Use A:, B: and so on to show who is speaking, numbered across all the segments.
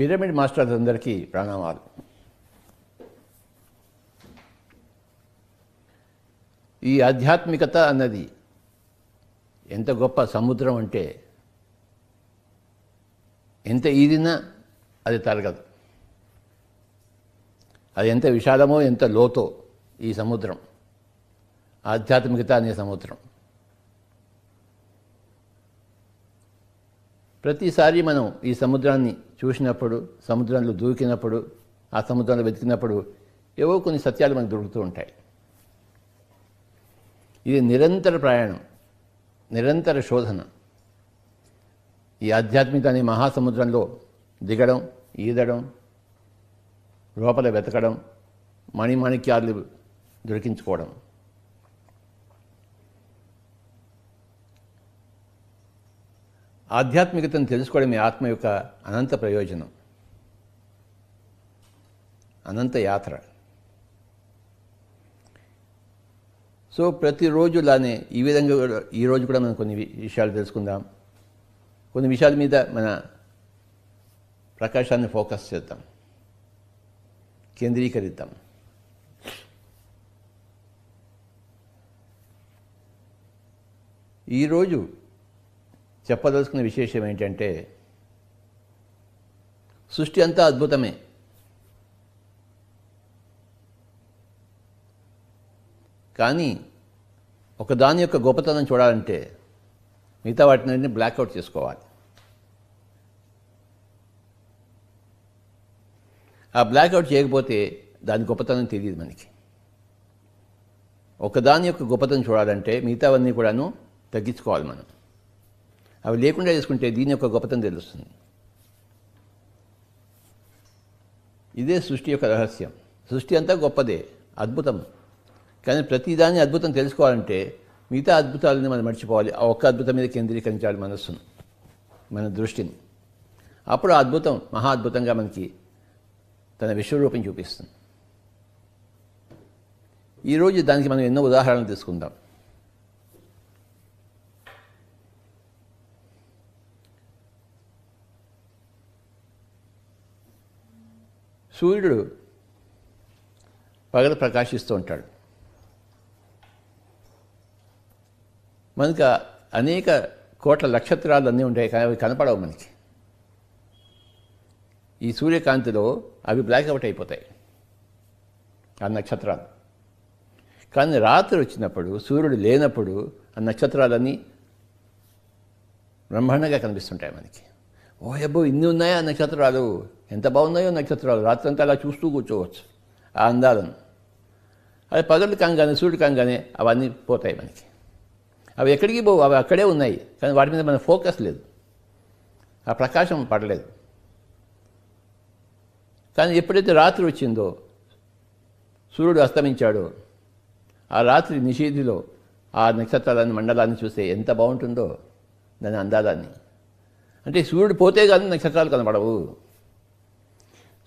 A: Pyramid masters అందరికీ ప్రణామాలు ఈ ఆధ్యాత్మికత అన్నది ఎంత గొప్ప సముద్రం అంటే ఎంత ఈదినా అది తరగదు అది ఎంత విశాలమో ఎంత లోతో ఈ సముద్రం ఆధ్యాత్మికత అనే సముద్రం ప్రతిసారి మనం ఈ సముద్రాన్ని చూసినప్పుడు సముద్రంలో దూకినప్పుడు ఆ సముద్రంలో వెతికినప్పుడు ఏవో కొన్ని సత్యాలు మనకు దొరుకుతూ ఉంటాయి ఇది నిరంతర ప్రయాణం నిరంతర శోధన ఈ ఆధ్యాత్మిక అనే మహాసముద్రంలో దిగడం ఈదడం లోపల వెతకడం మణిమాణిక్యాలు దొరికించుకోవడం ఆధ్యాత్మికతను తెలుసుకోవడం మీ ఆత్మ యొక్క అనంత ప్రయోజనం అనంత యాత్ర సో ప్రతిరోజు లానే ఈ విధంగా ఈరోజు కూడా మనం కొన్ని విషయాలు తెలుసుకుందాం కొన్ని విషయాల మీద మన ప్రకాశాన్ని ఫోకస్ చేద్దాం కేంద్రీకరిద్దాం ఈరోజు చెప్పదలుచుకున్న విశేషం ఏంటంటే సృష్టి అంతా అద్భుతమే కానీ ఒకదాని యొక్క గొప్పతనం చూడాలంటే మిగతా వాటిని బ్లాక్అవుట్ చేసుకోవాలి ఆ బ్లాక్అవుట్ చేయకపోతే దాని గొప్పతనం తెలియదు మనకి ఒకదాని యొక్క గొప్పతనం చూడాలంటే మిగతావన్నీ కూడాను తగ్గించుకోవాలి మనం అవి లేకుండా చేసుకుంటే దీని యొక్క గొప్పతనం తెలుస్తుంది ఇదే సృష్టి యొక్క రహస్యం సృష్టి అంతా గొప్పదే అద్భుతం కానీ ప్రతిదాన్ని అద్భుతం తెలుసుకోవాలంటే మిగతా అద్భుతాలని మనం మర్చిపోవాలి ఆ ఒక్క అద్భుతం మీద కేంద్రీకరించాలి మనస్సును మన దృష్టిని అప్పుడు ఆ అద్భుతం మహా అద్భుతంగా మనకి తన విశ్వరూపం చూపిస్తుంది ఈరోజు దానికి మనం ఎన్నో ఉదాహరణలు తీసుకుందాం సూర్యుడు పగలు ప్రకాశిస్తూ ఉంటాడు మనకు అనేక కోట్ల నక్షత్రాలు అన్నీ ఉంటాయి కానీ అవి కనపడవు మనకి ఈ సూర్యకాంతిలో అవి బ్లాక్అవుట్ అయిపోతాయి ఆ నక్షత్రాలు కానీ రాత్రి వచ్చినప్పుడు సూర్యుడు లేనప్పుడు ఆ నక్షత్రాలన్నీ బ్రహ్మాండంగా కనిపిస్తుంటాయి మనకి ఓ ఇన్ని ఉన్నాయా నక్షత్రాలు ఎంత బాగున్నాయో నక్షత్రాలు రాత్రంతా అలా చూస్తూ కూర్చోవచ్చు ఆ అందాలను అది పగలు కాగానే సూర్యుడు కాగానే అవన్నీ పోతాయి మనకి అవి ఎక్కడికి పోవు అవి అక్కడే ఉన్నాయి కానీ వాటి మీద మన ఫోకస్ లేదు ఆ ప్రకాశం పడలేదు కానీ ఎప్పుడైతే రాత్రి వచ్చిందో సూర్యుడు అస్తమించాడో ఆ రాత్రి నిషేధిలో ఆ నక్షత్రాలను మండలాన్ని చూస్తే ఎంత బాగుంటుందో దాని అందాలన్నీ అంటే సూర్యుడు పోతే కానీ నక్షత్రాలు కనబడవు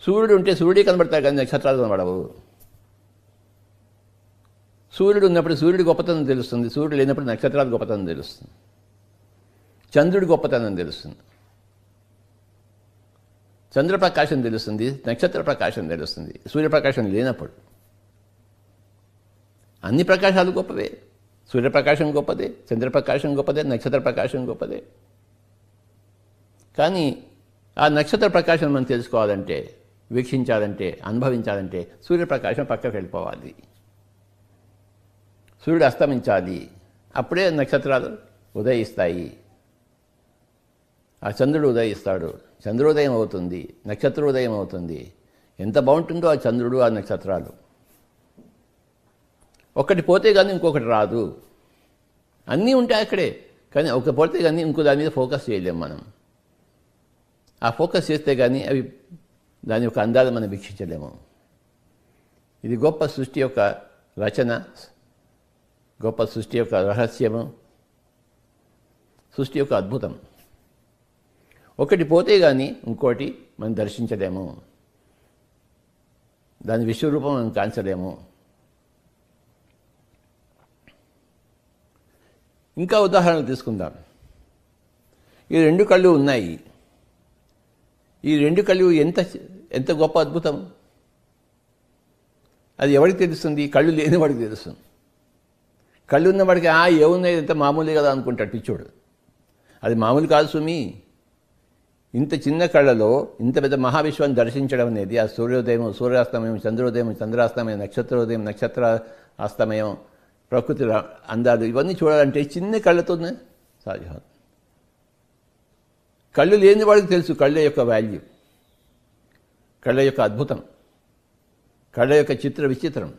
A: సూర్యుడు ఉంటే సూర్యుడే కనబడతాడు కానీ నక్షత్రాలు కనబడవు సూర్యుడు ఉన్నప్పుడు సూర్యుడు గొప్పతనం తెలుస్తుంది సూర్యుడు లేనప్పుడు నక్షత్రాలు గొప్పతనం తెలుస్తుంది చంద్రుడి గొప్పతనం తెలుస్తుంది చంద్రప్రకాశం తెలుస్తుంది నక్షత్ర ప్రకాశం తెలుస్తుంది సూర్యప్రకాశం లేనప్పుడు అన్ని ప్రకాశాలు గొప్పవే సూర్యప్రకాశం గొప్పదే చంద్రప్రకాశం గొప్పదే నక్షత్ర ప్రకాశం గొప్పదే కానీ ఆ నక్షత్ర ప్రకాశం మనం తెలుసుకోవాలంటే వీక్షించాలంటే అనుభవించాలంటే సూర్యప్రకాశం పక్కకు వెళ్ళిపోవాలి సూర్యుడు అస్తమించాలి అప్పుడే నక్షత్రాలు ఉదయిస్తాయి ఆ చంద్రుడు ఉదయిస్తాడు చంద్రోదయం అవుతుంది నక్షత్రోదయం అవుతుంది ఎంత బాగుంటుందో ఆ చంద్రుడు ఆ నక్షత్రాలు ఒకటి పోతే కానీ ఇంకొకటి రాదు అన్నీ ఉంటాయి అక్కడే కానీ ఒక పోతే కానీ ఇంకో దాని మీద ఫోకస్ చేయలేము మనం ఆ ఫోకస్ చేస్తే కానీ అవి దాని యొక్క అందాలు మనం వీక్షించలేము ఇది గొప్ప సృష్టి యొక్క రచన గొప్ప సృష్టి యొక్క రహస్యము సృష్టి యొక్క అద్భుతం ఒకటి పోతే కానీ ఇంకోటి మనం దర్శించలేము దాని విశ్వరూపం మనం కాంచలేము ఇంకా ఉదాహరణలు తీసుకుందాం ఈ రెండు కళ్ళు ఉన్నాయి ఈ రెండు కళ్ళు ఎంత ఎంత గొప్ప అద్భుతం అది ఎవరికి తెలుస్తుంది కళ్ళు లేనివాడికి తెలుస్తుంది కళ్ళు ఉన్నవాడికి ఆ ఏమున్నాయి ఇంత మామూలే కదా అనుకుంటాడు పిచ్చోడు అది మామూలు కాదు సుమి ఇంత చిన్న కళ్ళలో ఇంత పెద్ద మహావిశ్వాన్ని దర్శించడం అనేది ఆ సూర్యోదయం సూర్యాస్తమయం చంద్రోదయం చంద్రాస్తమయం నక్షత్రోదయం నక్షత్ర అస్తమయం ప్రకృతి అందాలు ఇవన్నీ చూడాలంటే చిన్న కళ్ళతోనే సాధ్యం కళ్ళు లేని వాడికి తెలుసు కళ్ళ యొక్క వాల్యూ కళ్ళ యొక్క అద్భుతం కళ్ళ యొక్క చిత్ర విచిత్రం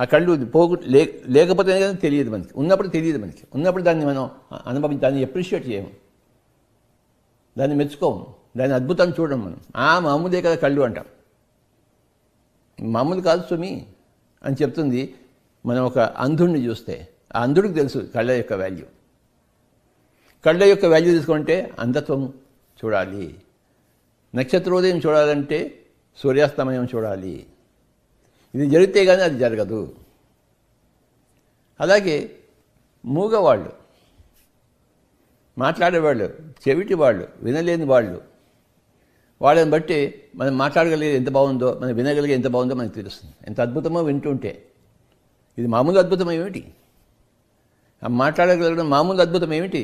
A: ఆ కళ్ళు పోగు లే లేకపోతే కానీ తెలియదు మనకి ఉన్నప్పుడు తెలియదు మనకి ఉన్నప్పుడు దాన్ని మనం అనుభవించి దాన్ని ఎప్రిషియేట్ చేయము దాన్ని మెచ్చుకోము దాన్ని అద్భుతం చూడడం మనం ఆ మామూలే కదా కళ్ళు అంటాం మామూలు కాదు సుమి అని చెప్తుంది మనం ఒక అంధుడిని చూస్తే ఆ అంధుడికి తెలుసు కళ్ళ యొక్క వాల్యూ కళ్ళ యొక్క వాల్యూ తీసుకుంటే అంధత్వం చూడాలి నక్షత్రోదయం చూడాలంటే సూర్యాస్తమయం చూడాలి ఇది జరిగితే కానీ అది జరగదు అలాగే మూగవాళ్ళు మాట్లాడేవాళ్ళు చెవిటి వాళ్ళు వినలేని వాళ్ళు వాళ్ళని బట్టి మనం మాట్లాడగలిగేది ఎంత బాగుందో మనం వినగలిగే ఎంత బాగుందో మనకు తెలుస్తుంది ఎంత అద్భుతమో వింటుంటే ఇది మామూలు అద్భుతం ఏమిటి మాట్లాడగలగడం మామూలు అద్భుతం ఏమిటి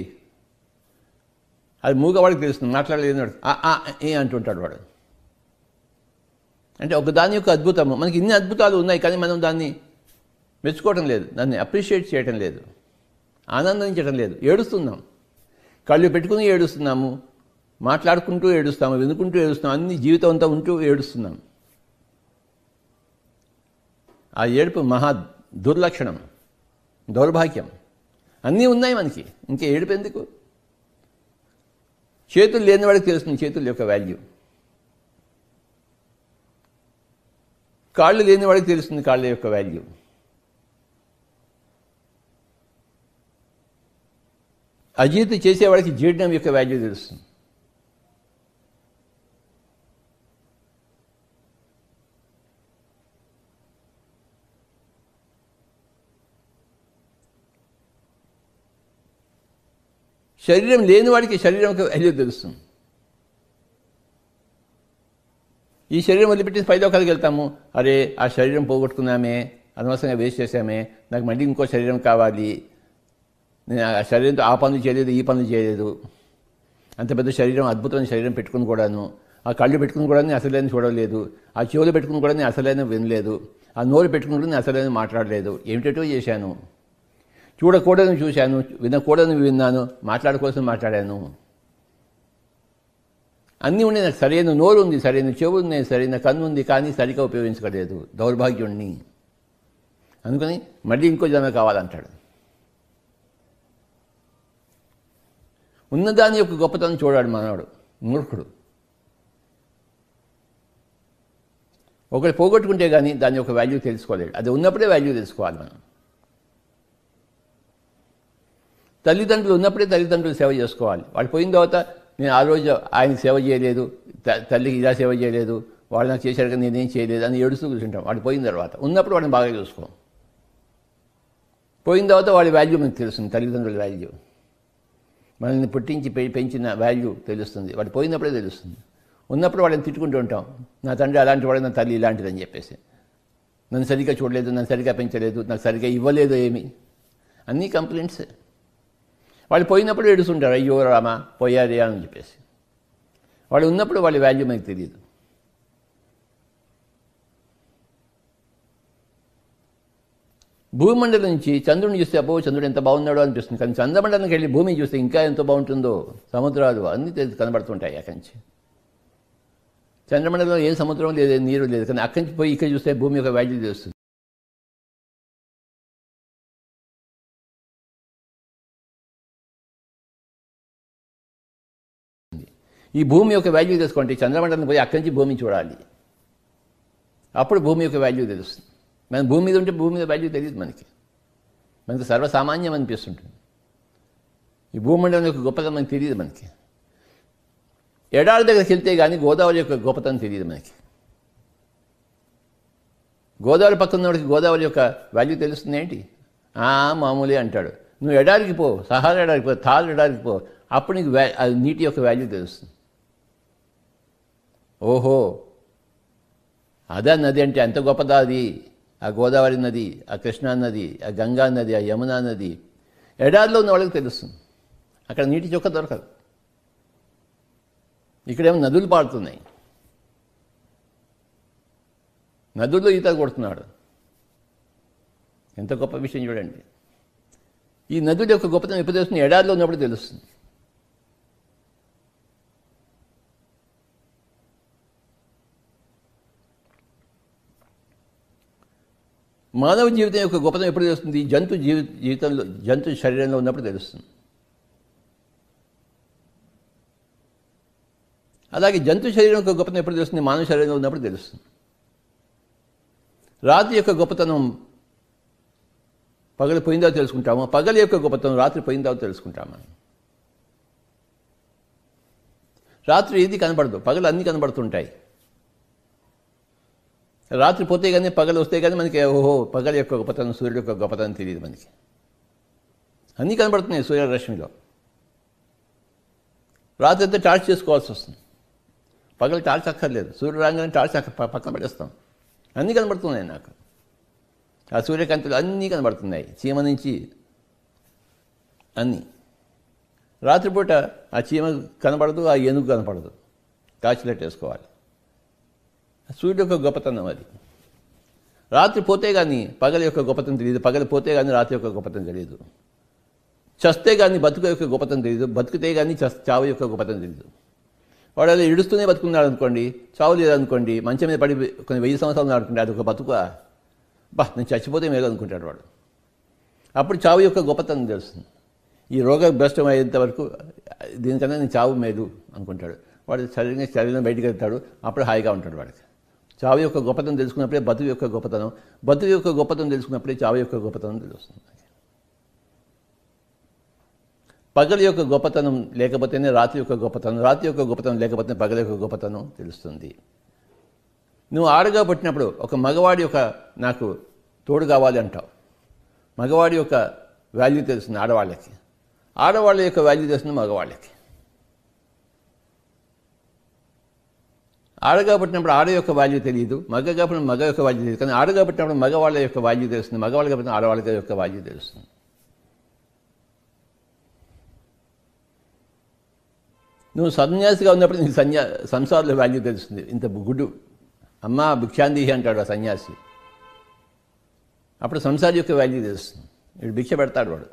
A: అది మూగవాడికి తెలుస్తుంది మాట్లాడలేదు ఏ అంటుంటాడు వాడు అంటే ఒక దాని యొక్క అద్భుతము మనకి ఇన్ని అద్భుతాలు ఉన్నాయి కానీ మనం దాన్ని మెచ్చుకోవటం లేదు దాన్ని అప్రిషియేట్ చేయటం లేదు ఆనందించడం లేదు ఏడుస్తున్నాం కళ్ళు పెట్టుకుని ఏడుస్తున్నాము మాట్లాడుకుంటూ ఏడుస్తాము వినుకుంటూ ఏడుస్తాం అన్ని జీవితం అంతా ఉంటూ ఏడుస్తున్నాం ఆ ఏడుపు మహా దుర్లక్షణం దౌర్భాగ్యం అన్నీ ఉన్నాయి మనకి ఇంకా ఏడుపు ఎందుకు చేతులు లేనివాడికి తెలుస్తుంది చేతుల యొక్క వాల్యూ కాళ్ళు లేనివాడికి తెలుస్తుంది కాళ్ళ యొక్క వాల్యూ అజీత్ చేసేవాడికి జీర్ణం యొక్క వాల్యూ తెలుస్తుంది శరీరం లేని వాడికి శరీరం వాల్యూ తెలుస్తుంది ఈ శరీరం వదిలిపెట్టి పైలోకాలకి వెళ్తాము అరే ఆ శరీరం పోగొట్టుకున్నామే అనవసరంగా వేస్ట్ చేసామే నాకు మళ్ళీ ఇంకో శరీరం కావాలి నేను ఆ శరీరంతో ఆ పనులు చేయలేదు ఈ పనులు చేయలేదు అంత పెద్ద శరీరం అద్భుతమైన శరీరం పెట్టుకుని కూడాను ఆ కళ్ళు పెట్టుకుని కూడా నేను అసలైన చూడలేదు ఆ చెవులు పెట్టుకుని కూడా నేను అసలైన వినలేదు ఆ నోరు పెట్టుకుని కూడా నేను అసలైన మాట్లాడలేదు ఏమిటో చేశాను చూడకూడదని చూశాను వినకూడదని విన్నాను మాట్లాడకూడదని మాట్లాడాను అన్నీ ఉన్నాయి నాకు సరైన నోరు ఉంది సరైన చెవు ఉన్నాయి సరైన కన్ను ఉంది కానీ సరిగ్గా ఉపయోగించగలేదు దౌర్భాగ్యుణ్ణి అనుకుని మళ్ళీ ఇంకో జన్మ కావాలంటాడు ఉన్నదాని యొక్క గొప్పతనం చూడాడు మనవాడు మూర్ఖుడు ఒకటి పోగొట్టుకుంటే కానీ దాని యొక్క వాల్యూ తెలుసుకోలేడు అది ఉన్నప్పుడే వాల్యూ తెలుసుకోవాలి మనం తల్లిదండ్రులు ఉన్నప్పుడే తల్లిదండ్రులు సేవ చేసుకోవాలి వాళ్ళు పోయిన తర్వాత నేను ఆ రోజు ఆయన సేవ చేయలేదు తల్లికి ఇలా సేవ చేయలేదు వాళ్ళు నాకు చేశారు కానీ నేనేం చేయలేదు అని ఏడుస్తూ కూర్చుంటాం వాడు పోయిన తర్వాత ఉన్నప్పుడు వాడిని బాగా చూసుకోం పోయిన తర్వాత వాడి వాల్యూ మనకు తెలుస్తుంది తల్లిదండ్రుల వాల్యూ మనల్ని పుట్టించి పెంచిన వాల్యూ తెలుస్తుంది వాడు పోయినప్పుడే తెలుస్తుంది ఉన్నప్పుడు వాళ్ళని తిట్టుకుంటూ ఉంటాం నా తండ్రి అలాంటి వాడు నా తల్లి ఇలాంటిది అని చెప్పేసి నన్ను సరిగ్గా చూడలేదు నన్ను సరిగ్గా పెంచలేదు నాకు సరిగ్గా ఇవ్వలేదు ఏమి అన్నీ కంప్లైంట్స్ వాళ్ళు పోయినప్పుడు ఏడుస్తుంటారు అయ్యో రామ పోయారే అని చెప్పేసి వాళ్ళు ఉన్నప్పుడు వాళ్ళ వాల్యూ మనకు తెలియదు భూమండలం నుంచి చంద్రుని చూస్తే అబ్బో చంద్రుడు ఎంత బాగున్నాడో అనిపిస్తుంది కానీ చంద్రమండలానికి వెళ్ళి భూమి చూస్తే ఇంకా ఎంత బాగుంటుందో సముద్రాలు అన్నీ తెలిసి కనబడుతుంటాయి అక్కడి నుంచి చంద్రమండలంలో ఏ సముద్రం లేదు నీరు లేదు కానీ అక్కడి నుంచి పోయి ఇక్కడ చూస్తే భూమి యొక్క వాల్యూ తెలుస్తుంది ఈ భూమి యొక్క వాల్యూ తెలుసుకోండి చంద్రమండలం పోయి అక్కడి నుంచి భూమిని చూడాలి అప్పుడు భూమి యొక్క వాల్యూ తెలుస్తుంది మన భూమి మీద ఉంటే భూమి మీద వాల్యూ తెలియదు మనకి మనకు సర్వసామాన్యం అనిపిస్తుంటుంది ఈ భూమండలం యొక్క గొప్పతనం మనకి తెలియదు మనకి ఎడారి దగ్గరికి వెళ్తే కానీ గోదావరి యొక్క గొప్పతనం తెలియదు మనకి గోదావరి పక్కన ఉన్నవాడికి గోదావరి యొక్క వాల్యూ తెలుస్తుంది ఏంటి మామూలే అంటాడు నువ్వు ఎడారికి పో సహార ఎడారికి పో తాళ్ళు ఎడారికి పో అప్పుడు నీకు నీటి యొక్క వాల్యూ తెలుస్తుంది ఓహో అదా నది అంటే ఎంత గొప్పదా అది ఆ గోదావరి నది ఆ కృష్ణా నది ఆ గంగా నది ఆ యమునా నది ఎడారిలో ఉన్న వాళ్ళకి తెలుస్తుంది అక్కడ నీటి చొక్క దొరకదు ఇక్కడేమో నదులు పాడుతున్నాయి నదుల్లో ఈత కొడుతున్నాడు ఎంత గొప్ప విషయం చూడండి ఈ నదుల యొక్క గొప్పతనం ఎప్పుడు తెలుస్తుంది ఎడారిలో ఉన్నప్పుడు తెలుస్తుంది మానవ జీవితం యొక్క గొప్పతనం ఎప్పుడు తెలుస్తుంది జంతు జీవి జీవితంలో జంతు శరీరంలో ఉన్నప్పుడు తెలుస్తుంది అలాగే జంతు శరీరం యొక్క గొప్పతనం ఎప్పుడు తెలుస్తుంది మానవ శరీరంలో ఉన్నప్పుడు తెలుస్తుంది రాత్రి యొక్క గొప్పతనం పగలు పోయిందో తెలుసుకుంటామా పగలు యొక్క గొప్పతనం రాత్రి పోయిందో తెలుసుకుంటామా రాత్రి ఏది కనబడదు పగలు అన్నీ కనబడుతుంటాయి రాత్రి పోతే కానీ పగలు వస్తే కానీ మనకి ఓహో పగల యొక్క గొప్పతనం సూర్యుడు యొక్క గొప్పతనం తెలియదు మనకి అన్నీ కనబడుతున్నాయి సూర్యరశ్మిలో రాత్రి అయితే టార్చ్ చేసుకోవాల్సి వస్తుంది పగలు టార్చ్ అక్కర్లేదు సూర్యుడు రాగానే టార్చ్ అక్క పక్కన పడేస్తాం అన్నీ కనబడుతున్నాయి నాకు ఆ సూర్యకాంతులు అన్నీ కనబడుతున్నాయి చీమ నుంచి అన్నీ రాత్రిపూట ఆ చీమ కనబడదు ఆ ఏనుగు కనపడదు టార్చ్ లైట్ వేసుకోవాలి సూర్యుడు యొక్క గొప్పతనం అది రాత్రి పోతే కానీ పగల యొక్క గొప్పతనం తెలియదు పగలు పోతే కానీ రాత్రి యొక్క గొప్పతనం తెలియదు చస్తే కానీ బతుకు యొక్క గొప్పతనం తెలియదు బతికితే కానీ చావు యొక్క గొప్పతనం తెలియదు వాడు అది ఇడుస్తూనే బతుకున్నాడు అనుకోండి చావు లేదనుకోండి మంచి మీద పడి కొన్ని వెయ్యి సంవత్సరాలు అనుకోండి అది ఒక బతుక బా నేను చచ్చిపోతే మేలు అనుకుంటాడు వాడు అప్పుడు చావు యొక్క గొప్పతనం తెలుస్తుంది ఈ రోగ భ్రష్టం అయ్యేంత వరకు దీనికన్నా నేను చావు మేలు అనుకుంటాడు వాడు శరీరంగా శరీరం బయటకు వెళ్తాడు అప్పుడు హాయిగా ఉంటాడు వాడికి చావు యొక్క గొప్పతనం తెలుసుకున్నప్పుడే బతుకు యొక్క గొప్పతనం బతుకు యొక్క గొప్పతనం తెలుసుకున్నప్పుడే చావు యొక్క గొప్పతనం తెలుస్తుంది పగల యొక్క గొప్పతనం లేకపోతేనే రాత్రి యొక్క గొప్పతనం రాత్రి యొక్క గొప్పతనం లేకపోతే పగల యొక్క గొప్పతనం తెలుస్తుంది నువ్వు ఆడగా పుట్టినప్పుడు ఒక మగవాడి యొక్క నాకు తోడు కావాలి అంటావు మగవాడి యొక్క వాల్యూ తెలుస్తుంది ఆడవాళ్ళకి ఆడవాళ్ళ యొక్క వాల్యూ తెలుస్తుంది మగవాళ్ళకి ఆడ కాబట్టినప్పుడు ఆడ యొక్క వాల్యూ తెలియదు మగ కాబట్టి మగ యొక్క వాల్యూ తెలియదు కానీ ఆడ కాబట్టినప్పుడు మగవాళ్ళ యొక్క వాల్యూ తెలుస్తుంది మగవాళ్ళు కాబట్టి ఆడవాళ్ళ యొక్క వాల్యూ తెలుస్తుంది నువ్వు సన్యాసిగా ఉన్నప్పుడు నీకు సన్యా సంసారంలో వాల్యూ తెలుస్తుంది ఇంత గుడ్డు అమ్మ భిక్షాందీహి అంటాడు ఆ సన్యాసి అప్పుడు సంసారి యొక్క వాల్యూ తెలుస్తుంది వీడు భిక్ష పెడతాడు వాడు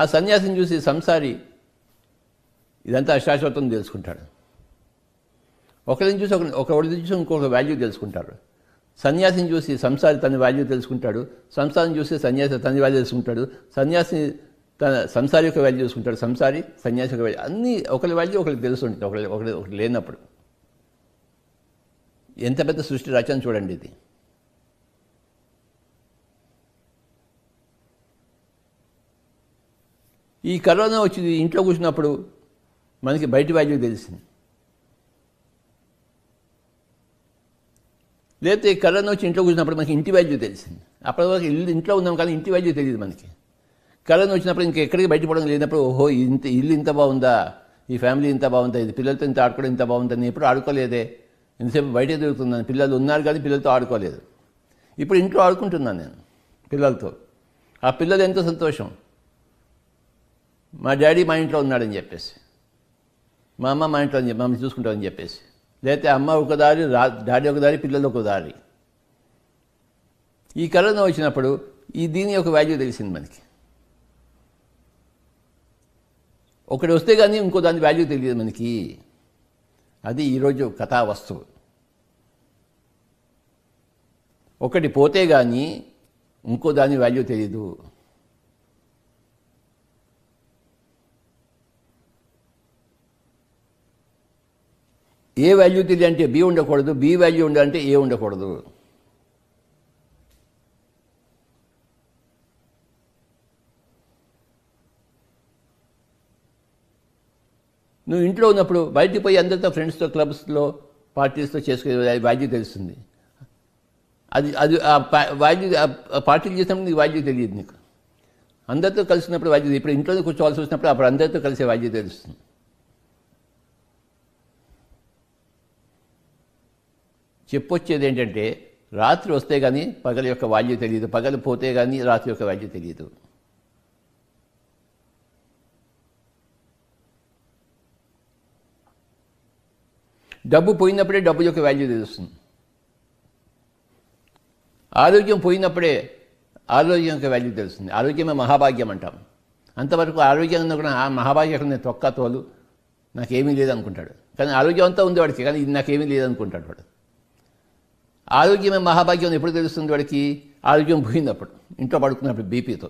A: ఆ సన్యాసిని చూసి సంసారి ఇదంతా అశాశ్వతం తెలుసుకుంటాడు ఒకరిని చూసి ఒక ఒకరిని చూసి ఇంకొక వాల్యూ తెలుసుకుంటాడు సన్యాసిని చూసి సంసారి తన వాల్యూ తెలుసుకుంటాడు సంసారం చూసి సన్యాసి తన వాల్యూ తెలుసుకుంటాడు సన్యాసి తన సంసారి యొక్క వాల్యూ చూసుకుంటాడు సంసారి సన్యాసి యొక్క వాల్యూ అన్నీ ఒకరి వాల్యూ ఒకరికి తెలుసు ఒకరి ఒకరి ఒకటి లేనప్పుడు ఎంత పెద్ద సృష్టి రచన చూడండి ఇది ఈ కరోనా వచ్చింది ఇంట్లో కూర్చున్నప్పుడు మనకి బయటి వాల్యూ తెలిసింది లేకపోతే కలర్ వచ్చి ఇంట్లో కూర్చున్నప్పుడు మనకి ఇంటి వాల్యూ తెలిసింది అప్పటి వరకు ఇల్లు ఇంట్లో ఉన్నాం కానీ ఇంటి వాల్యూ తెలియదు మనకి కలర్ వచ్చినప్పుడు ఇంకా ఎక్కడికి బయటపడడం లేనప్పుడు ఓహో ఇంత ఇల్లు ఇంత బాగుందా ఈ ఫ్యామిలీ ఇంత బాగుందా ఇది పిల్లలతో ఇంత ఆడుకోవడం ఇంత బాగుందా నేను ఎప్పుడు ఆడుకోలేదే ఇంతసేపు బయటే దొరుకుతున్నాను పిల్లలు ఉన్నారు కానీ పిల్లలతో ఆడుకోలేదు ఇప్పుడు ఇంట్లో ఆడుకుంటున్నాను నేను పిల్లలతో ఆ పిల్లలు ఎంతో సంతోషం మా డాడీ మా ఇంట్లో ఉన్నాడని చెప్పేసి మా అమ్మ మా ఇంట్లో మమ్మల్ని చూసుకుంటామని చెప్పేసి లేకపోతే అమ్మ ఒక దారి రా డాడీ ఒక దారి పిల్లలు ఒక దారి ఈ కరోనా వచ్చినప్పుడు ఈ దీని యొక్క వాల్యూ తెలిసింది మనకి ఒకటి వస్తే కానీ ఇంకో దాని వాల్యూ తెలియదు మనకి అది ఈరోజు వస్తువు ఒకటి పోతే కానీ ఇంకో దాని వాల్యూ తెలియదు ఏ వాల్యూ తెలియ అంటే బి ఉండకూడదు బి వాల్యూ ఉండాలంటే ఏ ఉండకూడదు నువ్వు ఇంట్లో ఉన్నప్పుడు బయటికి పోయి అందరితో ఫ్రెండ్స్తో క్లబ్స్లో పార్టీస్తో చేసుకునే వాల్యూ తెలుస్తుంది అది అది వాల్యూ పార్టీలు చేసినప్పుడు నీకు వాల్యూ తెలియదు నీకు అందరితో కలిసినప్పుడు వాల్యూ ఇప్పుడు ఇంట్లో కూర్చోవాల్సి వచ్చినప్పుడు అప్పుడు అందరితో కలిసే వాల్యూ తెలుస్తుంది చెప్పొచ్చేది ఏంటంటే రాత్రి వస్తే కానీ పగల యొక్క వాల్యూ తెలియదు పగలు పోతే కానీ రాత్రి యొక్క వాల్యూ తెలియదు డబ్బు పోయినప్పుడే డబ్బు యొక్క వాల్యూ తెలుస్తుంది ఆరోగ్యం పోయినప్పుడే ఆరోగ్యం యొక్క వాల్యూ తెలుస్తుంది ఆరోగ్యమే మహాభాగ్యం అంటాం అంతవరకు ఆరోగ్యం ఉన్న కూడా ఆ మహాభాగ్యం నేను తొక్క తోలు నాకేమీ లేదనుకుంటాడు కానీ ఆరోగ్యం అంతా ఉంది వాడికి కానీ ఇది నాకేమీ లేదనుకుంటాడు వాడు ఆరోగ్యమే మహాభాగ్యం ఎప్పుడు తెలుస్తుంది వాడికి ఆరోగ్యం పోయినప్పుడు ఇంట్లో పడుకున్నప్పుడు బీపీతో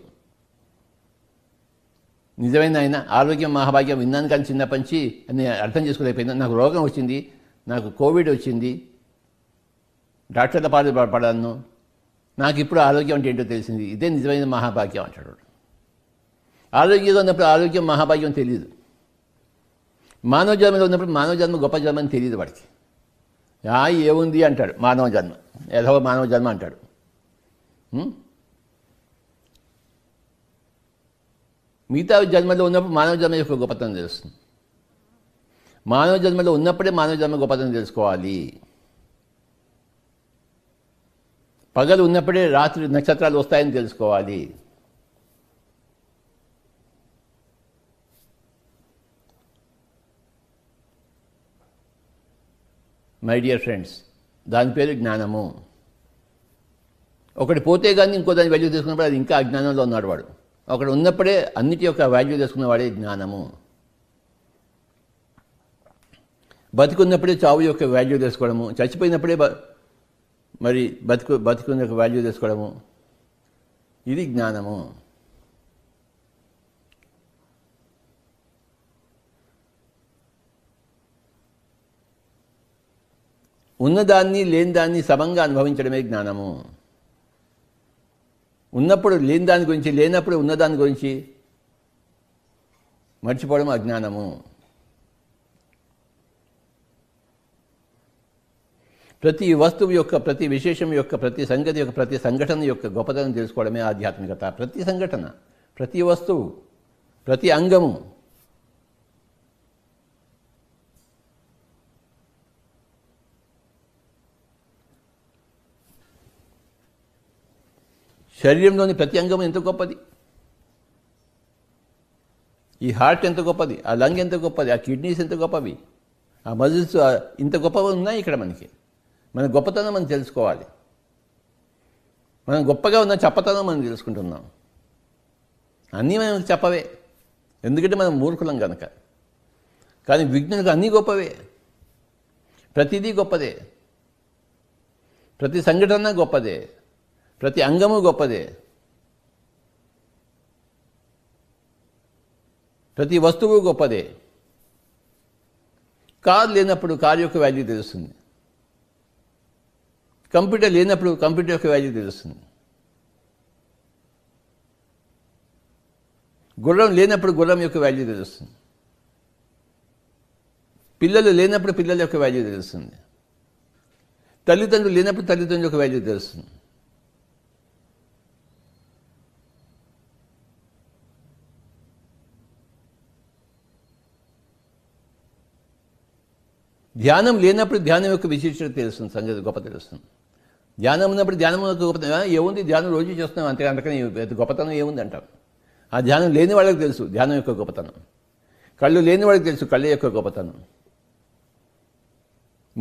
A: నిజమైన ఆయన ఆరోగ్యం మహాభాగ్యం విన్నాను కానీ చిన్నప్పటి నుంచి అని అర్థం చేసుకోలేకపోయినా నాకు రోగం వచ్చింది నాకు కోవిడ్ వచ్చింది డాక్టర్ల పాటు పడాను నాకు ఇప్పుడు ఆరోగ్యం అంటే ఏంటో తెలిసింది ఇదే నిజమైన మహాభాగ్యం అంటాడు ఆరోగ్యంగా ఉన్నప్పుడు ఆరోగ్యం మహాభాగ్యం తెలియదు మానవ జన్మలో ఉన్నప్పుడు మానవ జన్మ గొప్ప జన్మ అని తెలియదు వాడికి ఏముంది అంటాడు మానవ జన్మ యథవ మానవ జన్మ అంటాడు మిగతా జన్మలో ఉన్నప్పుడు మానవ జన్మ యొక్క గొప్పతనం తెలుస్తుంది మానవ జన్మలో ఉన్నప్పుడే మానవ జన్మ గొప్పతనం తెలుసుకోవాలి పగలు ఉన్నప్పుడే రాత్రి నక్షత్రాలు వస్తాయని తెలుసుకోవాలి మై డియర్ ఫ్రెండ్స్ దాని పేరు జ్ఞానము ఒకటి పోతే కానీ ఇంకో దాని వాల్యూ తీసుకున్నప్పుడు అది ఇంకా అజ్ఞానంలో ఉన్నాడు వాడు ఒకటి ఉన్నప్పుడే అన్నిటి యొక్క వాల్యూ తీసుకున్నవాడే జ్ఞానము బతికున్నప్పుడే చావు యొక్క వాల్యూ తెలుసుకోవడము చచ్చిపోయినప్పుడే మరి బతుకు బతుకున్న యొక్క వాల్యూ తెలుసుకోవడము ఇది జ్ఞానము ఉన్నదాన్ని లేని దాన్ని సమంగా అనుభవించడమే జ్ఞానము ఉన్నప్పుడు లేని దాని గురించి లేనప్పుడు ఉన్నదాని గురించి మర్చిపోవడం అజ్ఞానము ప్రతి వస్తువు యొక్క ప్రతి విశేషం యొక్క ప్రతి సంగతి యొక్క ప్రతి సంఘటన యొక్క గొప్పతనం తెలుసుకోవడమే ఆధ్యాత్మికత ప్రతి సంఘటన ప్రతి వస్తువు ప్రతి అంగము శరీరంలోని ప్రతి అంగం ఎంత గొప్పది ఈ హార్ట్ ఎంత గొప్పది ఆ లంగ్ ఎంత గొప్పది ఆ కిడ్నీస్ ఎంత గొప్పవి ఆ మజిల్స్ ఇంత గొప్పవి ఉన్నాయి ఇక్కడ మనకి మన గొప్పతనం మనం తెలుసుకోవాలి మనం గొప్పగా ఉన్న చెప్పతనం మనం తెలుసుకుంటున్నాం అన్నీ మనం చెప్పవే ఎందుకంటే మనం మూర్ఖులం కనుక కానీ విజ్ఞులకు అన్నీ గొప్పవే ప్రతిదీ గొప్పదే ప్రతి సంఘటన గొప్పదే ప్రతి అంగము గొప్పదే ప్రతి వస్తువు గొప్పదే కారు లేనప్పుడు కారు యొక్క వాల్యూ తెలుస్తుంది కంప్యూటర్ లేనప్పుడు కంప్యూటర్ యొక్క వాల్యూ తెలుస్తుంది గుర్రం లేనప్పుడు గుర్రం యొక్క వాల్యూ తెలుస్తుంది పిల్లలు లేనప్పుడు పిల్లల యొక్క వాల్యూ తెలుస్తుంది తల్లిదండ్రులు లేనప్పుడు తల్లిదండ్రుల యొక్క వాల్యూ తెలుస్తుంది ధ్యానం లేనప్పుడు ధ్యానం యొక్క విశేషత తెలుస్తుంది సంగతి గొప్ప తెలుస్తుంది ధ్యానం ఉన్నప్పుడు ధ్యానం ఉన్నది గొప్ప ఏముంది ధ్యానం రోజు చేస్తున్నాం అంతే అంతకని గొప్పతనం ఏముంది అంటాం ఆ ధ్యానం లేని వాళ్ళకి తెలుసు ధ్యానం యొక్క గొప్పతనం కళ్ళు లేని వాళ్ళకి తెలుసు కళ్ళ యొక్క గొప్పతనం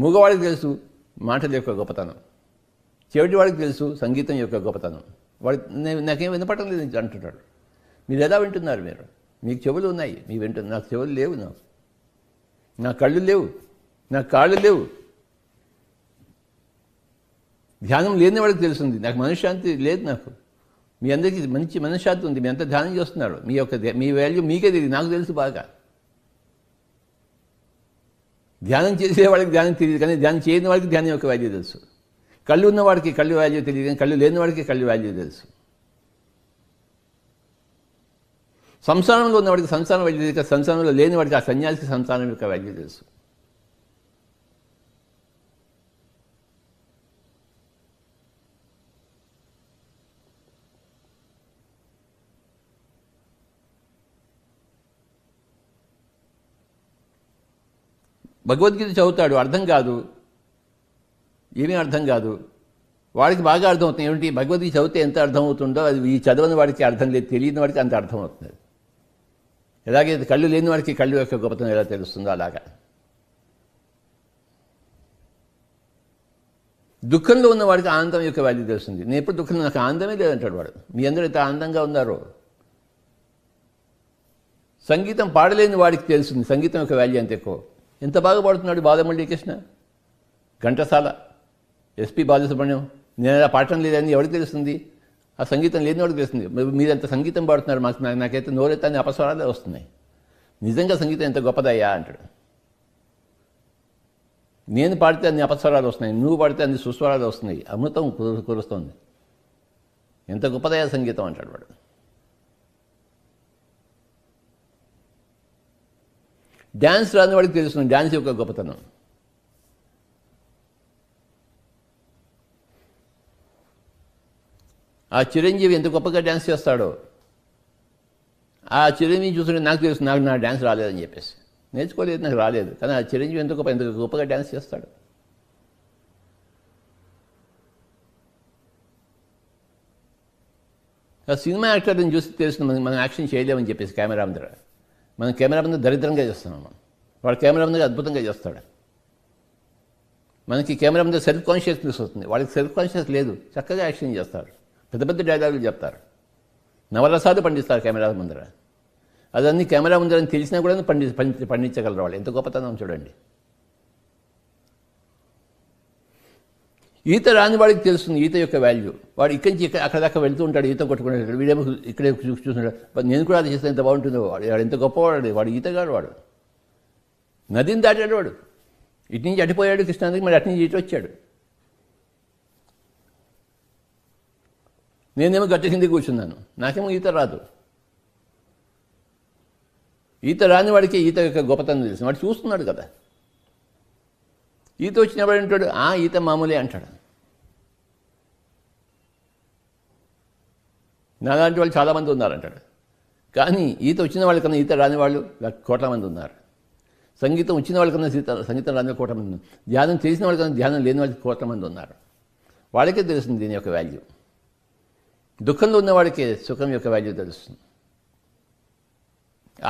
A: మూగవాళ్ళకి తెలుసు మాటల యొక్క గొప్పతనం చెవిటి వాళ్ళకి తెలుసు సంగీతం యొక్క గొప్పతనం వాడి నాకేం వినపడటం లేదు అంటున్నాడు మీరు ఎలా వింటున్నారు మీరు మీకు చెవులు ఉన్నాయి మీ వింటున్నారు నాకు చెవులు లేవు నాకు నా కళ్ళు లేవు నాకు కాళ్ళు లేవు ధ్యానం లేని వాడికి తెలుస్తుంది నాకు మనశ్శాంతి లేదు నాకు మీ అందరికీ మంచి మనశ్శాంతి ఉంది మీ అంతా ధ్యానం చేస్తున్నాడు మీ యొక్క మీ వాల్యూ మీకే తెలియదు నాకు తెలుసు బాగా ధ్యానం చేసేవాడికి ధ్యానం తెలియదు కానీ ధ్యానం చేయని వాడికి ధ్యానం యొక్క వాల్యూ తెలుసు కళ్ళు ఉన్నవాడికి కళ్ళు వాల్యూ తెలియదు కానీ కళ్ళు లేని వాడికి కళ్ళు వాల్యూ తెలుసు సంసారంలో ఉన్నవాడికి సంసారం వాల్యూ తెలియదు సంసారంలో వాడికి ఆ సన్యాసికి సంసారం యొక్క వాల్యూ తెలుసు భగవద్గీత చదువుతాడు అర్థం కాదు ఏమీ అర్థం కాదు వాడికి బాగా అర్థమవుతుంది ఏమిటి భగవద్గీత చదివితే ఎంత అర్థమవుతుందో అది ఈ చదవని వాడికి అర్థం లేదు తెలియని వాడికి అంత అర్థమవుతుంది ఎలాగే కళ్ళు లేని వాడికి కళ్ళు యొక్క గొప్పతనం ఎలా తెలుస్తుందో అలాగా దుఃఖంలో ఉన్న వాడికి ఆనందం యొక్క వాల్యూ తెలుస్తుంది నేను ఎప్పుడు దుఃఖంలో నాకు ఆనందమే లేదంటాడు వాడు మీ అందరూ ఎంత ఆనందంగా ఉన్నారో సంగీతం పాడలేని వాడికి తెలుస్తుంది సంగీతం యొక్క వాల్యూ అంత ఎక్కువ ఎంత బాగా పాడుతున్నాడు బాలమల్లి కృష్ణ ఘంటసాల ఎస్పి బాలసుబ్రహ్మణ్యం నేను ఎలా పాడటం లేదని ఎవరికి తెలుస్తుంది ఆ సంగీతం లేని వాడికి తెలుస్తుంది మీరు ఎంత సంగీతం పాడుతున్నారు మాకు నాకైతే నోరెత్తాన్ని అపస్వరాలే వస్తున్నాయి నిజంగా సంగీతం ఎంత గొప్పదయ్యా అంటాడు నేను పాడితే అన్ని అపస్వరాలు వస్తున్నాయి నువ్వు పాడితే అన్ని సుస్వరాలు వస్తున్నాయి అమృతం కురుస్తుంది ఎంత గొప్పదయ్యా సంగీతం అంటాడు వాడు డ్యాన్స్ రాని వాడికి తెలుస్తుంది డ్యాన్స్ యొక్క గొప్పతనం ఆ చిరంజీవి ఎంత గొప్పగా డ్యాన్స్ చేస్తాడో ఆ చిరంజీవి చూసుకుంటే నాకు తెలుసు నాకు నా డ్యాన్స్ రాలేదని చెప్పేసి నేర్చుకోలేదు నాకు రాలేదు కానీ ఆ చిరంజీవి ఎంత గొప్ప ఎంత గొప్పగా డ్యాన్స్ చేస్తాడు సినిమా యాక్టర్ని చూసి తెలుసు మనం యాక్షన్ చేయలేమని చెప్పేసి కెమెరా అందరూ మనం కెమెరా ముందు దరిద్రంగా చేస్తున్నాం మనం వాడు కెమెరా ముందు అద్భుతంగా చేస్తాడు మనకి కెమెరా ముందు సెల్ఫ్ కాన్షియస్నెస్ వస్తుంది వాళ్ళకి సెల్ఫ్ కాన్షియస్ లేదు చక్కగా యాక్షన్ చేస్తారు పెద్ద పెద్ద డైలాగులు చెప్తారు నవరసాదు పండిస్తారు కెమెరా ముందర అదన్నీ కెమెరా ముందర తెలిసినా కూడా పండి పండించగలరు వాళ్ళు ఎంత గొప్పతనం చూడండి ఈత రాని వాడికి తెలుస్తుంది ఈత యొక్క వాల్యూ వాడు ఇక్కడి నుంచి ఇక్కడ అక్కడ దాకా వెళ్తూ ఉంటాడు ఈత కొట్టుకుంటాడు వీడేమో ఇక్కడే చూసి చూస్తున్నాడు నేను కూడా అది చేస్తే ఎంత బాగుంటుందో వాడు వాడు ఎంత గొప్పవాడు వాడు ఈతగాడు వాడు నదిని దాటాడు వాడు ఇటు నుంచి అటిపోయాడు కృష్ణానికి మరి అటు నుంచి ఇటు వచ్చాడు నేనేమో గట్టి కింద కూర్చున్నాను నాకేమో ఈత రాదు ఈత రాని వాడికి ఈత యొక్క గొప్పతనం తెలుసు వాడు చూస్తున్నాడు కదా ఈత వచ్చినప్పుడు అంటాడు ఆ ఈత మామూలే అంటాడు నాలాంటి వాళ్ళు చాలామంది ఉన్నారంటాడు కానీ ఈత వచ్చిన వాళ్ళకన్నా ఈత రాని వాళ్ళు కోట్ల మంది ఉన్నారు సంగీతం వచ్చిన వాళ్ళకన్నా సీత సంగీతం రాని కోట్ల మంది ధ్యానం చేసిన వాళ్ళకన్నా ధ్యానం లేని వాళ్ళకి కోట్ల మంది ఉన్నారు వాళ్ళకే తెలుస్తుంది దీని యొక్క వాల్యూ దుఃఖంలో ఉన్నవాడికి సుఖం యొక్క వాల్యూ తెలుస్తుంది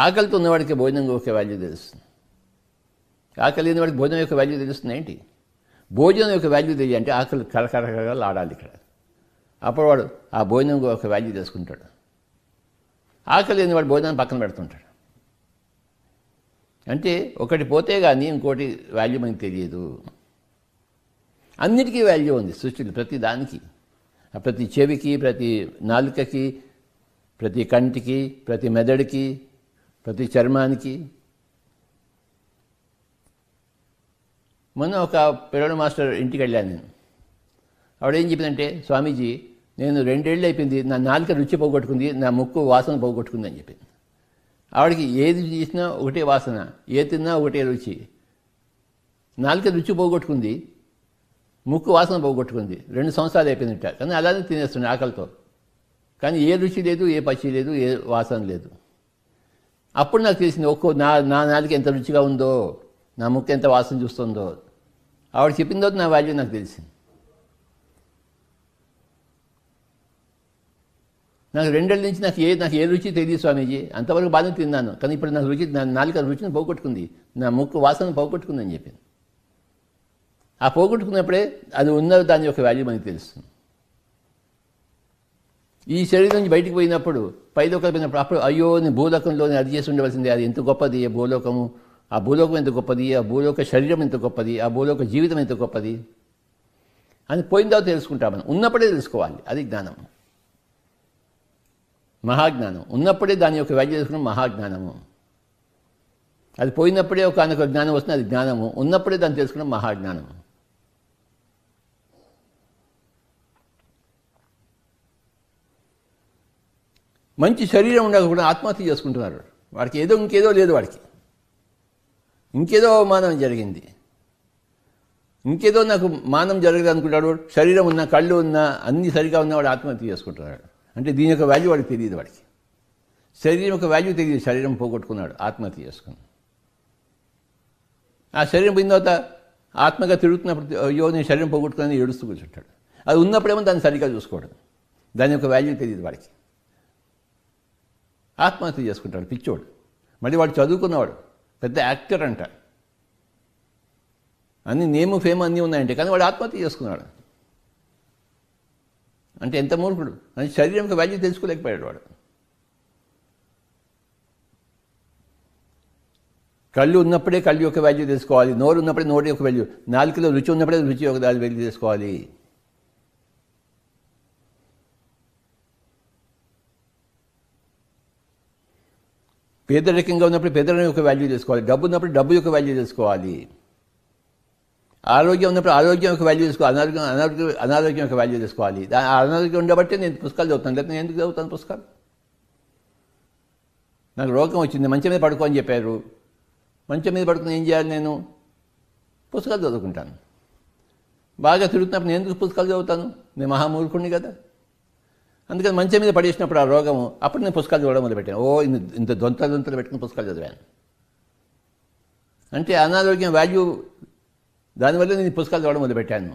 A: ఆకలితో ఉన్నవాడికి భోజనం యొక్క వాల్యూ తెలుస్తుంది ఆకలి లేని వాడికి భోజనం యొక్క వాల్యూ తెలుస్తుంది ఏంటి భోజనం యొక్క వాల్యూ తెలియాలంటే ఆకలి కలకలకలగా ఆడాలి ఇక్కడ అప్పుడు వాడు ఆ భోజనం ఒక వాల్యూ తెలుసుకుంటాడు ఆకలి లేని వాడు భోజనాన్ని పక్కన పెడుతుంటాడు అంటే ఒకటి పోతే కానీ ఇంకోటి వాల్యూ మనకి తెలియదు అన్నిటికీ వాల్యూ ఉంది సృష్టికి ప్రతి దానికి ప్రతి చెవికి ప్రతి నాలుకకి ప్రతి కంటికి ప్రతి మెదడుకి ప్రతి చర్మానికి మొన్న ఒక పిల్లడు మాస్టర్ ఇంటికి వెళ్ళాను నేను ఆవిడ ఏం చెప్పిందంటే స్వామీజీ నేను రెండేళ్ళు అయిపోయింది నా నాలుక రుచి పోగొట్టుకుంది నా ముక్కు వాసన పోగొట్టుకుంది అని చెప్పింది ఆవిడకి ఏది చేసినా ఒకటే వాసన ఏ తిన్నా ఒకటే రుచి నాలుక రుచి పోగొట్టుకుంది ముక్కు వాసన పోగొట్టుకుంది రెండు సంవత్సరాలు అయిపోయిందిట కానీ అలానే తినేస్తుంది ఆకలితో కానీ ఏ రుచి లేదు ఏ పచ్చి లేదు ఏ వాసన లేదు అప్పుడు నాకు తెలిసింది ఒక్కో నా నా నాలుక ఎంత రుచిగా ఉందో నా ముక్కు ఎంత వాసన చూస్తుందో ఆవిడ చెప్పిన తర్వాత నా వాల్యూ నాకు తెలిసింది నాకు రెండేళ్ళ నుంచి నాకు ఏ నాకు ఏ రుచి తెలియదు స్వామీజీ అంతవరకు బాగానే తిన్నాను కానీ ఇప్పుడు నాకు రుచి నా నాలుక రుచిని పోగొట్టుకుంది నా ముక్కు వాసన పోగొట్టుకుంది అని చెప్పాను ఆ పోగొట్టుకున్నప్పుడే అది ఉన్న దాని యొక్క వాల్యూ మనకి తెలుస్తుంది ఈ శరీరం నుంచి బయటికి పోయినప్పుడు పైలోకాలు పోయినప్పుడు అప్పుడు అయ్యో నేను భూలోకంలోనే అది చేసి ఉండవలసింది అది ఎంత గొప్పది భూలోకము ఆ భూలోకం ఎంత గొప్పది ఆ భూలోక శరీరం ఎంత గొప్పది ఆ భూలోక జీవితం ఎంత గొప్పది అని పోయిన తర్వాత మనం ఉన్నప్పుడే తెలుసుకోవాలి అది జ్ఞానం మహాజ్ఞానం ఉన్నప్పుడే దాని యొక్క వ్యాఖ్య చేసుకున్న మహాజ్ఞానము అది పోయినప్పుడే ఒక అనొక జ్ఞానం వస్తుంది అది జ్ఞానము ఉన్నప్పుడే దాన్ని తెలుసుకున్న మహాజ్ఞానము మంచి శరీరం ఉండకుండా కూడా ఆత్మహత్య చేసుకుంటున్నారు వాడికి ఏదో ఇంకేదో లేదు వాడికి ఇంకేదో అవమానం జరిగింది ఇంకేదో నాకు మానం జరగదు అనుకుంటాడు శరీరం ఉన్న కళ్ళు ఉన్న అన్ని సరిగా ఉన్నవాడు ఆత్మహత్య చేసుకుంటున్నాడు అంటే దీని యొక్క వాల్యూ వాడికి తెలియదు వాడికి శరీరం యొక్క వాల్యూ తెలియదు శరీరం పోగొట్టుకున్నాడు ఆత్మహత్య చేసుకుని ఆ శరీరం పోయిన తర్వాత ఆత్మగా తిరుగుతున్నప్పుడు అయ్యో నేను శరీరం పోగొట్టుకుని ఏడుస్తూ కూర్చుంటాడు అది ఉన్నప్పుడేమో దాన్ని సరిగ్గా చూసుకోవడం దాని యొక్క వాల్యూ తెలియదు వాడికి ఆత్మహత్య చేసుకుంటాడు పిచ్చోడు మళ్ళీ వాడు చదువుకున్నవాడు పెద్ద యాక్టర్ అంట అన్ని నేమ్ ఫేమ్ అన్నీ ఉన్నాయంటే కానీ వాడు ఆత్మహత్య చేసుకున్నాడు అంటే ఎంత మూర్ఖుడు అని శరీరంకి వాల్యూ తెలుసుకోలేకపోయాడు వాడు కళ్ళు ఉన్నప్పుడే కళ్ళు యొక్క వాల్యూ తెలుసుకోవాలి నోరు ఉన్నప్పుడే నోటి యొక్క వాల్యూ నాలుకలో రుచి ఉన్నప్పుడే రుచి యొక్క దాని వెళ్ళి తెలుసుకోవాలి పేదరికంగా ఉన్నప్పుడు పేదరికం యొక్క వాల్యూ తెలుసుకోవాలి డబ్బు ఉన్నప్పుడు డబ్బు యొక్క వాల్యూ తెలుసుకోవాలి ఆరోగ్యం ఉన్నప్పుడు ఆరోగ్యం యొక్క వాల్యూ తీసుకో అనారోగ్యం అనారోగ్యం అనారోగ్యం యొక్క వాల్యూ తీసుకోవాలి అనారోగ్యం ఉండబట్టి నేను పుస్తకాలు చదువుతాను లేదా నేను ఎందుకు చదువుతాను పుస్తకాలు నాకు రోగం వచ్చింది మంచం మీద పడుకో అని చెప్పారు మంచం మీద పడుకుని ఏం చేయాలి నేను పుస్తకాలు చదువుకుంటాను బాగా తిరుగుతున్నప్పుడు నేను ఎందుకు పుస్తకాలు చదువుతాను నేను మహామూర్ఖుణ్ణి కదా అందుకని మంచం మీద పడేసినప్పుడు ఆ రోగము అప్పుడు నేను పుస్తకాలు చదవడం మొదలుపెట్టాను ఓ ఇంత దొంతలు దొంతలు పెట్టుకుని పుస్తకాలు చదివాను అంటే అనారోగ్యం వాల్యూ దానివల్ల నేను పుస్తకాలు చదవడం మొదలుపెట్టాను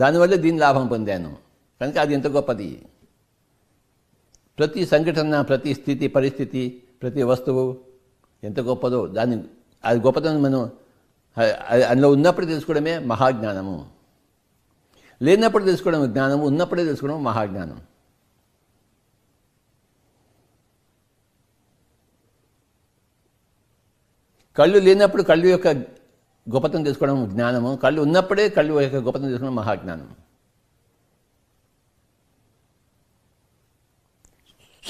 A: దానివల్ల దీని లాభం పొందాను కనుక అది ఎంత గొప్పది ప్రతి సంఘటన ప్రతి స్థితి పరిస్థితి ప్రతి వస్తువు ఎంత గొప్పదో దాన్ని అది గొప్పతనం మనం అందులో ఉన్నప్పుడు తెలుసుకోవడమే మహాజ్ఞానము లేనప్పుడు తెలుసుకోవడం జ్ఞానము ఉన్నప్పుడే తెలుసుకోవడం మహాజ్ఞానం కళ్ళు లేనప్పుడు కళ్ళు యొక్క గొప్పతనం తెలుసుకోవడం జ్ఞానము కళ్ళు ఉన్నప్పుడే కళ్ళు యొక్క గొప్పతనం తెలుసుకోవడం మహాజ్ఞానం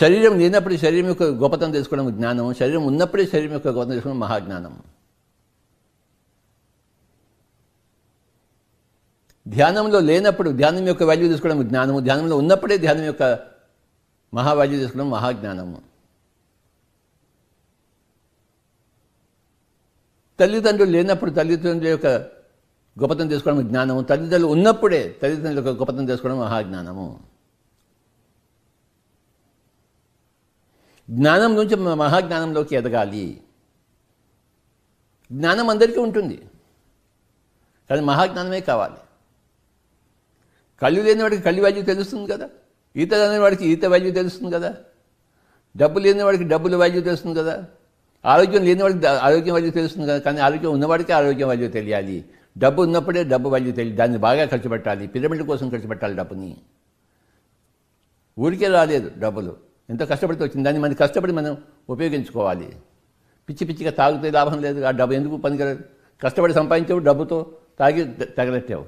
A: శరీరం లేనప్పుడే శరీరం యొక్క గొప్పతనం తెలుసుకోవడం జ్ఞానము శరీరం ఉన్నప్పుడే శరీరం యొక్క గొప్పతనం తెలుసుకోవడం మహాజ్ఞానం ధ్యానంలో లేనప్పుడు ధ్యానం యొక్క వాల్యూ తీసుకోవడం జ్ఞానము ధ్యానంలో ఉన్నప్పుడే ధ్యానం యొక్క మహావాల్యూ తీసుకోవడం మహాజ్ఞానము తల్లిదండ్రులు లేనప్పుడు తల్లిదండ్రుల యొక్క గొప్పతనం తీసుకోవడం జ్ఞానము తల్లిదండ్రులు ఉన్నప్పుడే తల్లిదండ్రుల యొక్క గొప్పతనం తీసుకోవడం మహాజ్ఞానము జ్ఞానం నుంచి మహాజ్ఞానంలోకి ఎదగాలి జ్ఞానం అందరికీ ఉంటుంది కానీ మహాజ్ఞానమే కావాలి కళ్ళు లేని వాడికి కళ్ళు వాల్యూ తెలుస్తుంది కదా ఈత లేని వాడికి ఈత వాల్యూ తెలుస్తుంది కదా డబ్బు లేని వాడికి డబ్బుల వాల్యూ తెలుస్తుంది కదా ఆరోగ్యం లేని వాడికి ఆరోగ్యం వాల్యూ తెలుస్తుంది కదా కానీ ఆరోగ్యం ఉన్నవాడికి ఆరోగ్యం వాల్యూ తెలియాలి డబ్బు ఉన్నప్పుడే డబ్బు వాల్యూ తెలియదు దాన్ని బాగా ఖర్చు పెట్టాలి పిరమిడ్ కోసం ఖర్చు పెట్టాలి డబ్బుని ఊరికే రాలేదు డబ్బులు ఎంతో కష్టపడితే వచ్చింది దాన్ని మనం కష్టపడి మనం ఉపయోగించుకోవాలి పిచ్చి పిచ్చిగా తాగితే లాభం లేదు ఆ డబ్బు ఎందుకు పనికిరాదు కష్టపడి సంపాదించావు డబ్బుతో తాగి తగలెట్టావు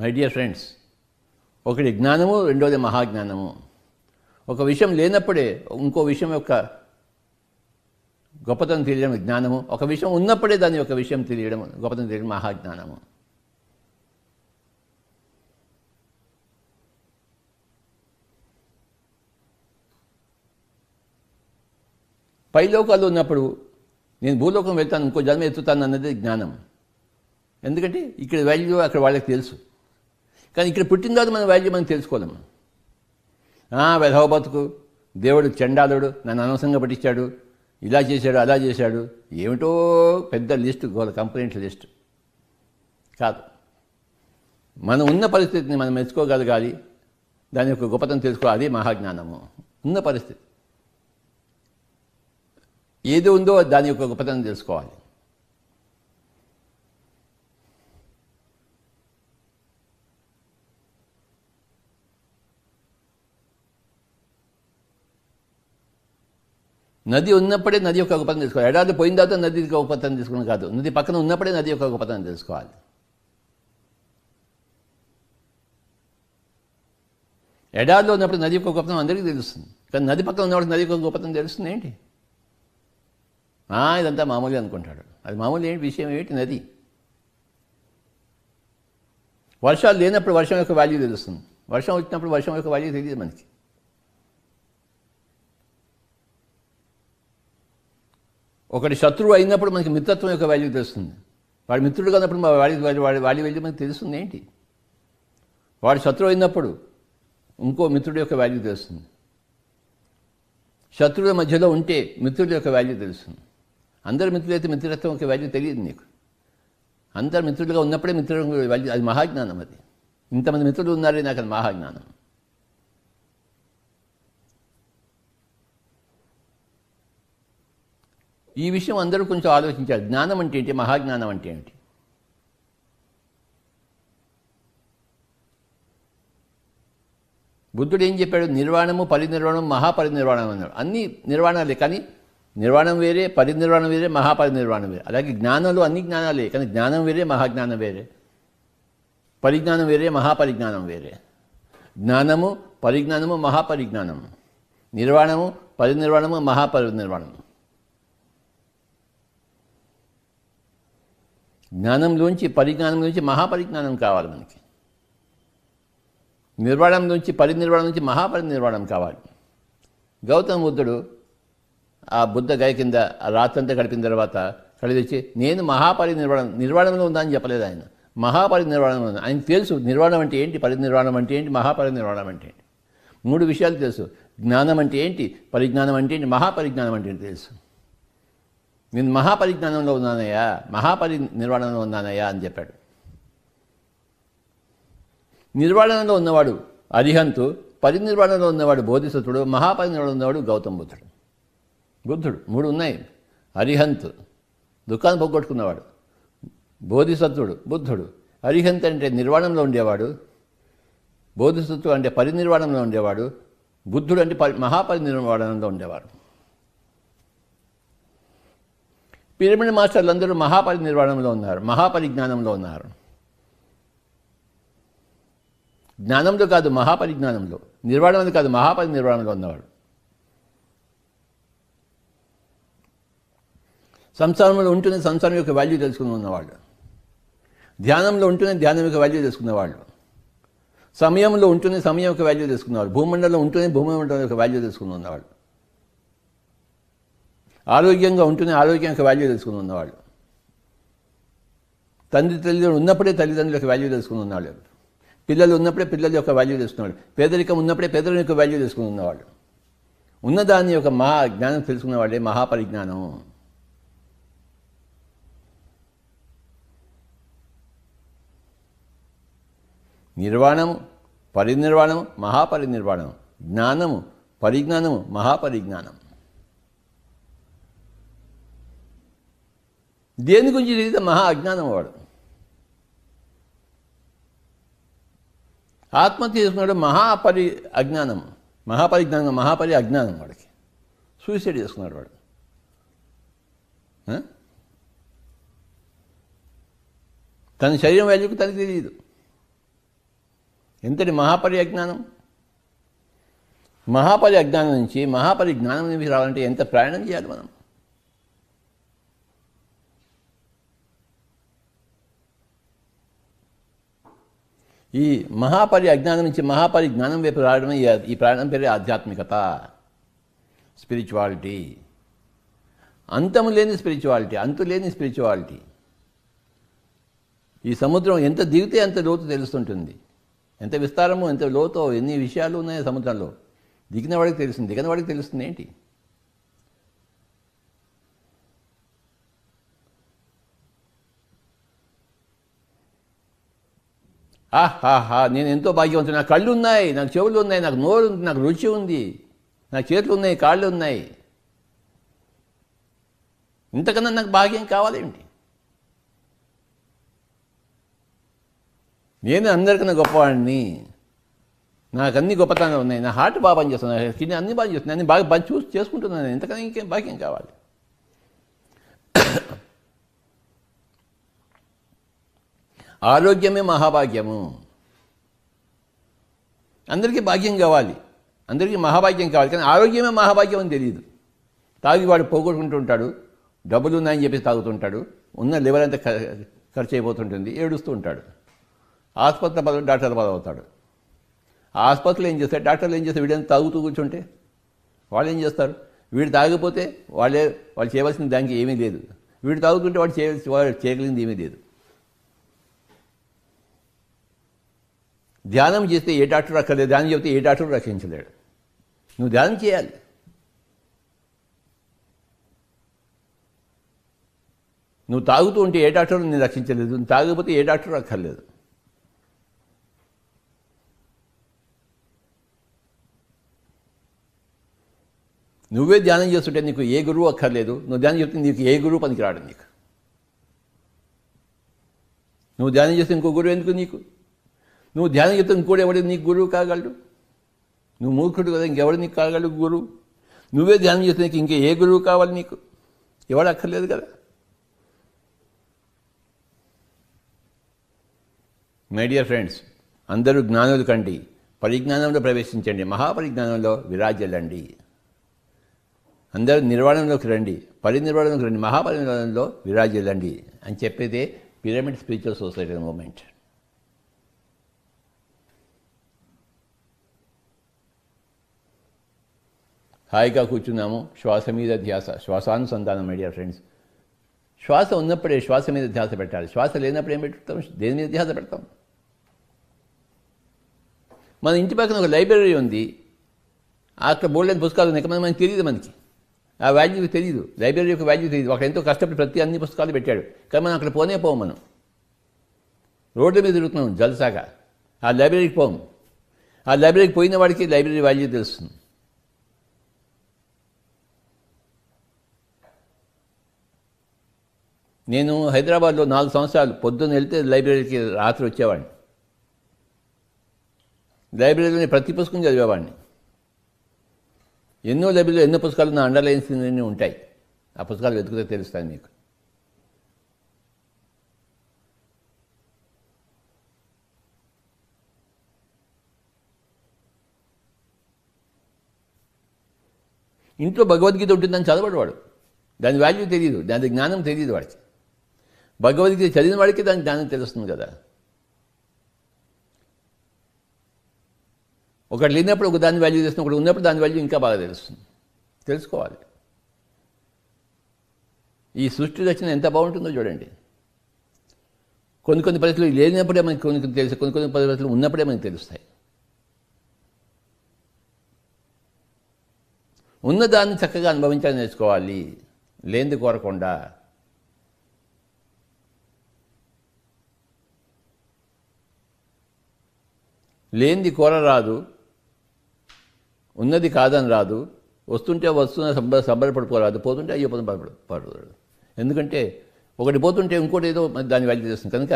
A: మై డియర్ ఫ్రెండ్స్ ఒకటి జ్ఞానము రెండోది మహాజ్ఞానము ఒక విషయం లేనప్పుడే ఇంకో విషయం యొక్క గొప్పతనం తెలియడం జ్ఞానము ఒక విషయం ఉన్నప్పుడే దాని యొక్క విషయం తెలియడం గొప్పతనం తెలియడం మహాజ్ఞానము పైలోకాలు ఉన్నప్పుడు నేను భూలోకం వెళ్తాను ఇంకో జన్మ ఎత్తుతాను అన్నది జ్ఞానం ఎందుకంటే ఇక్కడ వాల్యూ అక్కడ వాళ్ళకి తెలుసు కానీ ఇక్కడ పుట్టిన తర్వాత మన వాల్యూ మనం తెలుసుకోలేము వెధవ బతుకు దేవుడు చండాలుడు నన్ను అనవసరంగా పట్టించాడు ఇలా చేశాడు అలా చేశాడు ఏమిటో పెద్ద లిస్టు గోల కంప్లైంట్ లిస్ట్ కాదు మనం ఉన్న పరిస్థితిని మనం మెచ్చుకోగలగాలి దాని యొక్క గొప్పతనం తెలుసుకోవాలి అది మహాజ్ఞానము ఉన్న పరిస్థితి ఏది ఉందో దాని యొక్క గొప్పతనం తెలుసుకోవాలి నది ఉన్నప్పుడే నది యొక్క గొప్పతనం తెలుసుకోవాలి ఎడారి పోయిన తర్వాత నది గొప్పతనం తెలుసుకోవడం కాదు నది పక్కన ఉన్నప్పుడే నది యొక్క గొప్పతనం తెలుసుకోవాలి ఎడారిలో ఉన్నప్పుడు నది యొక్క గొప్పతనం అందరికీ తెలుస్తుంది కానీ నది పక్కన ఉన్నప్పుడు నది యొక్క గొప్పతనం తెలుస్తుంది ఏంటి ఇదంతా మామూలు అనుకుంటాడు అది మామూలు ఏంటి విషయం ఏంటి నది వర్షాలు లేనప్పుడు వర్షం యొక్క వాల్యూ తెలుస్తుంది వర్షం వచ్చినప్పుడు వర్షం యొక్క వాల్యూ తెలియదు మనకి ఒకటి శత్రువు అయినప్పుడు మనకి మిత్రత్వం యొక్క వాల్యూ తెలుస్తుంది వాడు మిత్రుడు కానప్పుడు మా వాడి వాడి వాడి వాల్యూ మనకు తెలుస్తుంది ఏంటి వాడు శత్రువు అయినప్పుడు ఇంకో మిత్రుడు యొక్క వాల్యూ తెలుస్తుంది శత్రువుల మధ్యలో ఉంటే మిత్రుడి యొక్క వాల్యూ తెలుస్తుంది అందరు మిత్రులైతే మిత్రత్వం యొక్క వాల్యూ తెలియదు నీకు అందరు మిత్రులుగా ఉన్నప్పుడే మిత్రుడు వాల్యూ అది మహాజ్ఞానం అది ఇంతమంది మిత్రులు ఉన్నారే నాకు అది మహాజ్ఞానం ఈ విషయం అందరూ కొంచెం ఆలోచించారు జ్ఞానం అంటే ఏంటి మహాజ్ఞానం అంటే ఏమిటి బుద్ధుడు ఏం చెప్పాడు నిర్వాణము పరినిర్వాణం మహాపరినిర్వాణం అన్నాడు అన్ని నిర్వాణాలే కానీ నిర్వాణం వేరే పరినిర్వాణం వేరే మహాపరినిర్వాణం వేరే అలాగే జ్ఞానంలో అన్ని జ్ఞానాలే కానీ జ్ఞానం వేరే మహాజ్ఞానం వేరే పరిజ్ఞానం వేరే మహాపరిజ్ఞానం వేరే జ్ఞానము పరిజ్ఞానము మహాపరిజ్ఞానము నిర్వాణము పరినిర్వాణము మహాపరినిర్వాణము జ్ఞానంలోంచి పరిజ్ఞానంలోంచి మహాపరిజ్ఞానం కావాలి మనకి నిర్వాణం నుంచి పరినిర్వాణం నుంచి మహాపరినిర్వాణం కావాలి గౌతమ బుద్ధుడు ఆ బుద్ధ గయ కింద రాత్రంతా గడిపిన తర్వాత కళ్ళు నేను మహాపరినిర్వాణం నిర్వాణంలో ఉందా అని చెప్పలేదు ఆయన మహాపరినిర్వాణంలో ఉంది ఆయన తెలుసు నిర్వాణం అంటే ఏంటి పరినిర్వాణం అంటే ఏంటి మహాపరినిర్వాణం అంటే ఏంటి మూడు విషయాలు తెలుసు జ్ఞానం అంటే ఏంటి పరిజ్ఞానం అంటే ఏంటి మహాపరిజ్ఞానం అంటే ఏంటి తెలుసు నేను మహాపరిజ్ఞానంలో ఉన్నానయ్యా మహాపరి నిర్వాణంలో ఉన్నానయ్యా అని చెప్పాడు నిర్వాణంలో ఉన్నవాడు అరిహంతు పరినిర్వాణంలో ఉన్నవాడు బోధిసత్వుడు మహాపరినిర్వాణంలో ఉన్నవాడు గౌతమ బుద్ధుడు బుద్ధుడు మూడు ఉన్నాయి అరిహంత్ దుఃఖాన్ని పోగొట్టుకున్నవాడు బోధిసత్వుడు బుద్ధుడు అరిహంత్ అంటే నిర్వాణంలో ఉండేవాడు బోధిసత్వుడు అంటే పరినిర్వాణంలో ఉండేవాడు బుద్ధుడు అంటే పరి మహాపరినిర్వాణంలో ఉండేవాడు పిరమిడ్ మాస్టర్లు అందరూ మహాపరినిర్వాణంలో ఉన్నారు మహాపరిజ్ఞానంలో ఉన్నారు జ్ఞానంలో కాదు మహాపరిజ్ఞానంలో నిర్వాణంలో కాదు మహాపరినిర్వాణంలో ఉన్నవాడు సంసారంలో ఉంటూనే సంసారం యొక్క వాల్యూ తెలుసుకుని ఉన్నవాళ్ళు ధ్యానంలో ఉంటూనే ధ్యానం యొక్క వాల్యూ తెలుసుకున్నవాళ్ళు సమయంలో ఉంటూనే సమయం యొక్క వాల్యూ తెలుసుకున్నవాళ్ళు భూమండలంలో ఉంటూనే భూమండలం యొక్క వాల్యూ తెలుసుకుని ఉన్నవాళ్ళు ఆరోగ్యంగా ఉంటూనే ఆరోగ్యం యొక్క వాల్యూ తెలుసుకుని ఉన్నవాళ్ళు తండ్రి తల్లిదండ్రులు ఉన్నప్పుడే తల్లిదండ్రుల యొక్క వాల్యూ తెలుసుకుని ఉన్నవాళ్ళు పిల్లలు ఉన్నప్పుడే పిల్లల యొక్క వాల్యూ తెలుసుకున్నవాళ్ళు పేదరికం ఉన్నప్పుడే పేదల యొక్క వాల్యూ తెలుసుకుని ఉన్నవాళ్ళు ఉన్నదాని యొక్క మహా జ్ఞానం తెలుసుకున్నవాడే మహాపరిజ్ఞానం నిర్వాణము పరినిర్వాణము మహాపరినిర్వాణము జ్ఞానము పరిజ్ఞానము మహాపరిజ్ఞానం దేని గురించి తెలియదు మహా అజ్ఞానం వాడు ఆత్మ తీసుకున్నాడు మహాపరి అజ్ఞానం మహాపరి జ్ఞానం మహాపరి అజ్ఞానం వాడికి సూసైడ్ చేసుకున్నాడు వాడు తన శరీరం వాల్యూకి తనకి తెలియదు ఎంతటి మహాపరి అజ్ఞానం మహాపరి అజ్ఞానం నుంచి మహాపరి జ్ఞానం నుంచి రావాలంటే ఎంత ప్రయాణం చేయాలి మనం ఈ మహాపరి అజ్ఞానం నుంచి మహాపరి జ్ఞానం వైపు రావడమే ఈ ప్రయాణం పేరే ఆధ్యాత్మికత స్పిరిచువాలిటీ అంతము లేని స్పిరిచువాలిటీ అంతు లేని స్పిరిచువాలిటీ ఈ సముద్రం ఎంత దిగితే అంత లోతు తెలుస్తుంటుంది ఎంత విస్తారమో ఎంత లోతో ఎన్ని విషయాలు ఉన్నాయో సముద్రంలో దిగిన వాడికి తెలుస్తుంది దిగిన వాడికి తెలుస్తుంది ఏంటి ఆహాహా ah, నేను ఎంతో భాగ్యవంతుడు నాకు కళ్ళు ఉన్నాయి నాకు చెవులు ఉన్నాయి నాకు నోరు ఉంది నాకు రుచి ఉంది నా చేతులు ఉన్నాయి కాళ్ళు ఉన్నాయి ఇంతకన్నా నాకు భాగ్యం కావాలేమిటి నేను అందరికన్నా గొప్పవాడిని నాకు అన్ని గొప్పతనం ఉన్నాయి నా హార్ట్ బాగా పనిచేస్తున్నాను కిడ్నీ అన్ని బాగా చేస్తున్నాను అన్ని బాగా చూసి చేసుకుంటున్నాను ఇంతకన్నా ఇంకేం భాగ్యం కావాలి ఆరోగ్యమే మహాభాగ్యము అందరికీ భాగ్యం కావాలి అందరికీ మహాభాగ్యం కావాలి కానీ ఆరోగ్యమే మహాభాగ్యం అని తెలియదు తాగి వాడు పోగొట్టుకుంటుంటాడు డబ్బులు ఉన్నాయని చెప్పేసి తాగుతుంటాడు ఉన్న లెవెల్ అంతా ఖర్చు అయిపోతుంటుంది ఏడుస్తూ ఉంటాడు ఆసుపత్రి పదవి డాక్టర్ పదవుతాడు అవుతాడు ఆసుపత్రులు ఏం చేస్తారు డాక్టర్లు ఏం చేస్తారు వీడంతా తాగుతూ కూర్చుంటే వాళ్ళు ఏం చేస్తారు వీడు తాగిపోతే వాళ్ళే వాళ్ళు చేయవలసిన దానికి ఏమీ లేదు వీడు తాగుతుంటే వాడు చేయవలసి వాళ్ళు చేయగలిగింది ఏమీ లేదు ధ్యానం చేస్తే ఏ డాక్టర్ రక్కలేదు ధ్యానం చెప్తే ఏ డాక్టర్ రక్షించలేడు నువ్వు ధ్యానం చేయాలి నువ్వు తాగుతూ ఉంటే ఏ డాక్టర్ నేను రక్షించలేదు నువ్వు తాగకపోతే ఏ డాక్టర్ అక్కర్లేదు నువ్వే ధ్యానం చేస్తుంటే నీకు ఏ గురువు అక్కర్లేదు నువ్వు ధ్యానం చెప్తే నీకు ఏ గురువు పనికిరాడు నీకు నువ్వు ధ్యానం చేస్తే ఇంకో గురువు ఎందుకు నీకు నువ్వు ధ్యానం చెప్తే ఇంకోటి ఎవడే నీకు గురువు కాగలడు నువ్వు మూర్ఖుడు కదా ఇంకెవడు నీకు కాగలడు గురువు నువ్వే ధ్యానం చేస్తే నీకు ఇంకే ఏ గురువు కావాలి నీకు ఎవడు అక్కర్లేదు కదా మై డియర్ ఫ్రెండ్స్ అందరూ జ్ఞానులు కండి పరిజ్ఞానంలో ప్రవేశించండి మహాపరిజ్ఞానంలో విరాజలండి అందరూ నిర్వాణంలోకి రండి పరినిర్వాణంలోకి రండి మహాపరినిర్వాణంలో విరాజలండి అని చెప్పేదే పిరమిడ్ స్పిరిచువల్ సొసైటీ మూమెంట్ హాయిగా కూర్చున్నాము శ్వాస మీద ధ్యాస శ్వాసానుసంధానం మై ఫ్రెండ్స్ శ్వాస ఉన్నప్పుడే శ్వాస మీద ధ్యాస పెట్టాలి శ్వాస లేనప్పుడు ఏం పెట్టుతాం దేని మీద ధ్యాస పెడతాం మన ఇంటి పక్కన ఒక లైబ్రరీ ఉంది అక్కడ బోల్డెన్ పుస్తకాలు ఉన్నాయి మనకి తెలియదు మనకి ఆ వాల్యూ తెలియదు లైబ్రరీ యొక్క వాల్యూ తెలియదు అక్కడ ఎంతో కష్టపడి ప్రతి అన్ని పుస్తకాలు పెట్టాడు కానీ మనం అక్కడ పోనే పోము మనం రోడ్డు మీద తిరుగుతున్నాం జలసాగా ఆ లైబ్రరీకి పోము ఆ లైబ్రరీకి పోయిన వాడికి లైబ్రరీ వాల్యూ తెలుస్తుంది నేను హైదరాబాద్లో నాలుగు సంవత్సరాలు పొద్దున్న వెళ్తే లైబ్రరీకి రాత్రి వచ్చేవాడిని లైబ్రరీలో ప్రతి పుస్తకం చదివేవాడిని ఎన్నో లైబ్రరీలో ఎన్నో పుస్తకాలు నా అండర్లైన్స్ ఉంటాయి ఆ పుస్తకాలు వెతుకుతే తెలుస్తాయి మీకు ఇంట్లో భగవద్గీత ఉంటుందని చదవడు వాడు దాని వాల్యూ తెలియదు దాని జ్ఞానం తెలియదు వాడికి భగవద్గీత చదివిన వాడికి దాని జ్ఞానం తెలుస్తుంది కదా ఒకటి లేనప్పుడు ఒక దాని వాల్యూ తెలుస్తుంది ఒకటి ఉన్నప్పుడు దాని వాల్యూ ఇంకా బాగా తెలుస్తుంది తెలుసుకోవాలి ఈ సృష్టి రచన ఎంత బాగుంటుందో చూడండి కొన్ని కొన్ని పరిస్థితులు లేనప్పుడే మనకి కొన్ని కొన్ని తెలుసు కొన్ని కొన్ని పరిస్థితులు ఉన్నప్పుడే మనకి తెలుస్తాయి ఉన్నదాన్ని చక్కగా అనుభవించాలని నేర్చుకోవాలి లేనిది కోరకుండా లేనిది కోరరాదు ఉన్నది కాదని రాదు వస్తుంటే వస్తున్న సంబర సంబరపడిపోరాదు పోతుంటే అయ్యో పదం పడదు ఎందుకంటే ఒకటి పోతుంటే ఇంకోటి ఏదో దాని వాల్యూ తెలుస్తుంది కనుక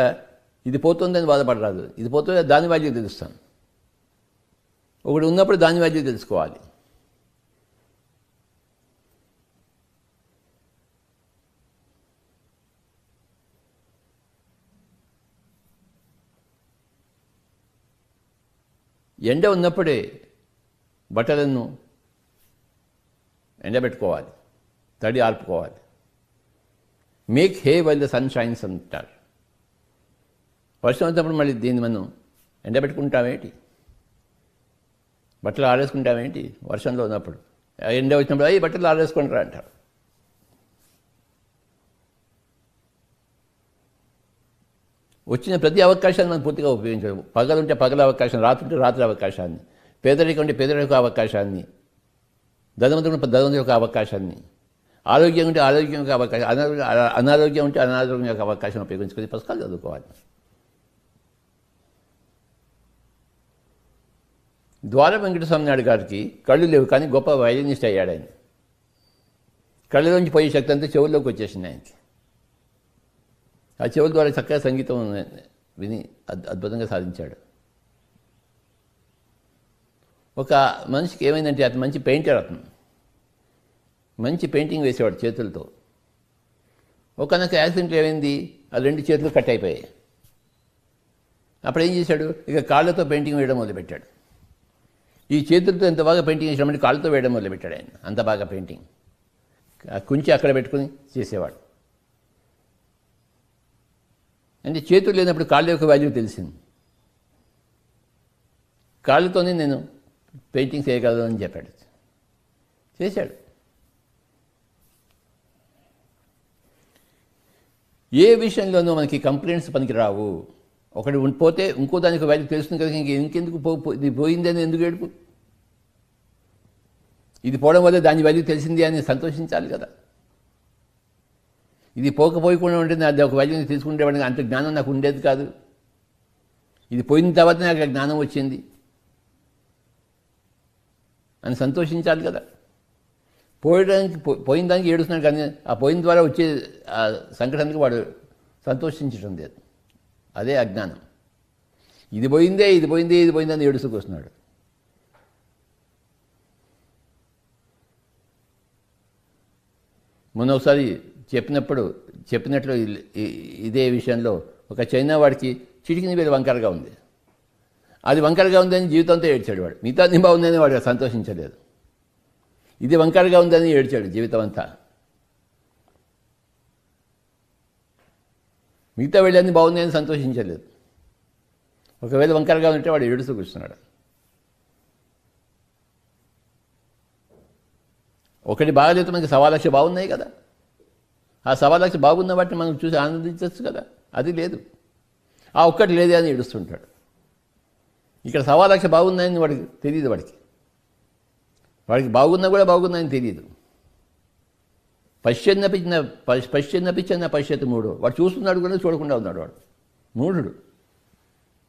A: ఇది పోతుందని బాధపడరాదు ఇది పోతుంటే దాని వాల్యూ తెలుస్తాను ఒకటి ఉన్నప్పుడు దాని వాల్యూ తెలుసుకోవాలి ఎండ ఉన్నప్పుడే బట్టలను ఎండబెట్టుకోవాలి తడి ఆర్పుకోవాలి make hay while the sun shines అంటారు వర్షం వచ్చినప్పుడు మళ్ళీ దీన్ని మనం ఎండబెట్టుకుంటామేంటి బట్టలు ఆడేసుకుంటామేంటి వర్షంలో ఉన్నప్పుడు ఎండ వచ్చినప్పుడు అవి బట్టలు ఆడేసుకుంటారు అంటారు వచ్చిన ప్రతి అవకాశాన్ని మనం పూర్తిగా ఉపయోగించడం పగలుంటే పగల అవకాశం రాత్రి ఉంటే రాత్రి అవకాశాన్ని పేదరికం ఉంటే పేదరిక అవకాశాన్ని ధనవంతుడు ఉంటే ధనవంతుడి యొక్క అవకాశాన్ని ఆరోగ్యం ఉంటే ఆరోగ్యం యొక్క అవకాశం అనారోగ్యం ఉంటే అనారోగ్యం యొక్క అవకాశం ఉపయోగించుకొని పుస్తకాలు చదువుకోవాలి ద్వార వెంకటస్వామి నాయుడు గారికి కళ్ళు లేవు కానీ గొప్ప వైలినిస్ట్ అయ్యాడు ఆయన కళ్ళలోంచి పోయే శక్తి అంతా చెవుల్లోకి వచ్చేసింది ఆయనకి ఆ చెవుల ద్వారా చక్కగా సంగీతం విని అద్భుతంగా సాధించాడు ఒక మనిషికి ఏమైందంటే అతను మంచి పెయింటర్ అతను మంచి పెయింటింగ్ వేసేవాడు చేతులతో ఒకనొక యాక్సిడెంట్ ఏమైంది ఆ రెండు చేతులు కట్ అయిపోయాయి అప్పుడు ఏం చేశాడు ఇక కాళ్ళతో పెయింటింగ్ వేయడం మొదలుపెట్టాడు ఈ చేతులతో ఎంత బాగా పెయింటింగ్ చేసినామంటే కాళ్ళతో వేయడం మొదలుపెట్టాడు ఆయన అంత బాగా పెయింటింగ్ కుంచి అక్కడ పెట్టుకుని చేసేవాడు అంటే చేతులు లేనప్పుడు కాళ్ళ యొక్క వాల్యూ తెలిసింది కాళ్ళతోనే నేను పెయింటింగ్ చేయగలను అని చెప్పాడు చేశాడు ఏ విషయంలోనూ మనకి కంప్లైంట్స్ పనికి రావు ఒకటి ఉండిపోతే ఇంకో దానికి వాల్యూ తెలుస్తుంది కదా ఇంక ఇంకెందుకు ఇది పోయిందని ఎందుకు ఏడుపు ఇది పోవడం వల్ల దాని వాల్యూ తెలిసింది అని సంతోషించాలి కదా ఇది పోకపోయకుండా ఉంటుంది అది ఒక వైద్యం తీసుకుంటేవాడికి అంత జ్ఞానం నాకు ఉండేది కాదు ఇది పోయిన తర్వాత నాకు జ్ఞానం వచ్చింది అని సంతోషించాలి కదా పోయడానికి పోయిన దానికి ఏడుస్తున్నాడు కానీ ఆ పోయిన ద్వారా వచ్చే ఆ సంకటానికి వాడు సంతోషించడం లేదు అదే అజ్ఞానం ఇది పోయిందే ఇది పోయిందే ఇది పోయిందని ఏడుస్తూ వస్తున్నాడు మొన్న ఒకసారి చెప్పినప్పుడు చెప్పినట్లు ఇదే విషయంలో ఒక చైనా వాడికి చిటికిని మీద వంకరగా ఉంది అది వంకరగా ఉందని జీవితంతో ఏడ్చాడు వాడు మిగతా అన్ని బాగుందని వాడు సంతోషించలేదు ఇది వంకరగా ఉందని ఏడ్చాడు జీవితం అంతా మిగతా వెళ్ళని బాగుందని సంతోషించలేదు ఒకవేళ వంకరగా ఉంటే వాడు ఏడుస్తూ కూర్చున్నాడు ఒకటి బాగా మనకి సవాలు బాగున్నాయి కదా ఆ సవా లక్ష బాగున్న వాటిని మనం చూసి ఆనందించవచ్చు కదా అది లేదు ఆ ఒక్కటి లేదే అని ఏడుస్తుంటాడు ఇక్కడ సవా లక్ష బాగుందని వాడికి తెలియదు వాడికి వాడికి బాగున్నా కూడా బాగుందని తెలియదు పశ్చిన్న పిచ్చిన పశ్చిన్న పిచ్చన్న పశ్యత్ మూడు వాడు చూస్తున్నాడు కూడా చూడకుండా ఉన్నాడు వాడు మూఢుడు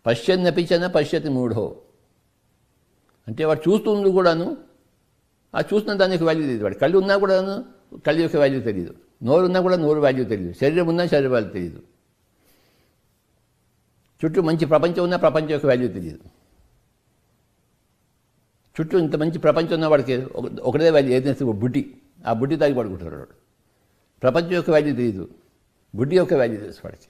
A: పశ్చిన్న పిచ్చన్న పశ్యతి మూఢో అంటే వాడు చూస్తుంది కూడాను ఆ చూసిన దానికి వాల్యూ తెలియదు వాడు కళ్ళు ఉన్నా కూడాను కళ్ళు యొక్క వాల్యూ తెలియదు నోరున్నా కూడా నోరు వాల్యూ తెలియదు శరీరం ఉన్నా శరీర వాల్యూ తెలియదు చుట్టూ మంచి ప్రపంచం ఉన్నా ప్రపంచం యొక్క వాల్యూ తెలియదు చుట్టూ ఇంత మంచి ప్రపంచం ఉన్న వాడికి ఒకటే వాల్యూ ఏదైనా బుడ్డి ఆ బుడ్డి తాగి పడుకుంటాడు వాడు ప్రపంచం యొక్క వాల్యూ తెలియదు బుడ్డి యొక్క వాల్యూ తెలుసు వాడికి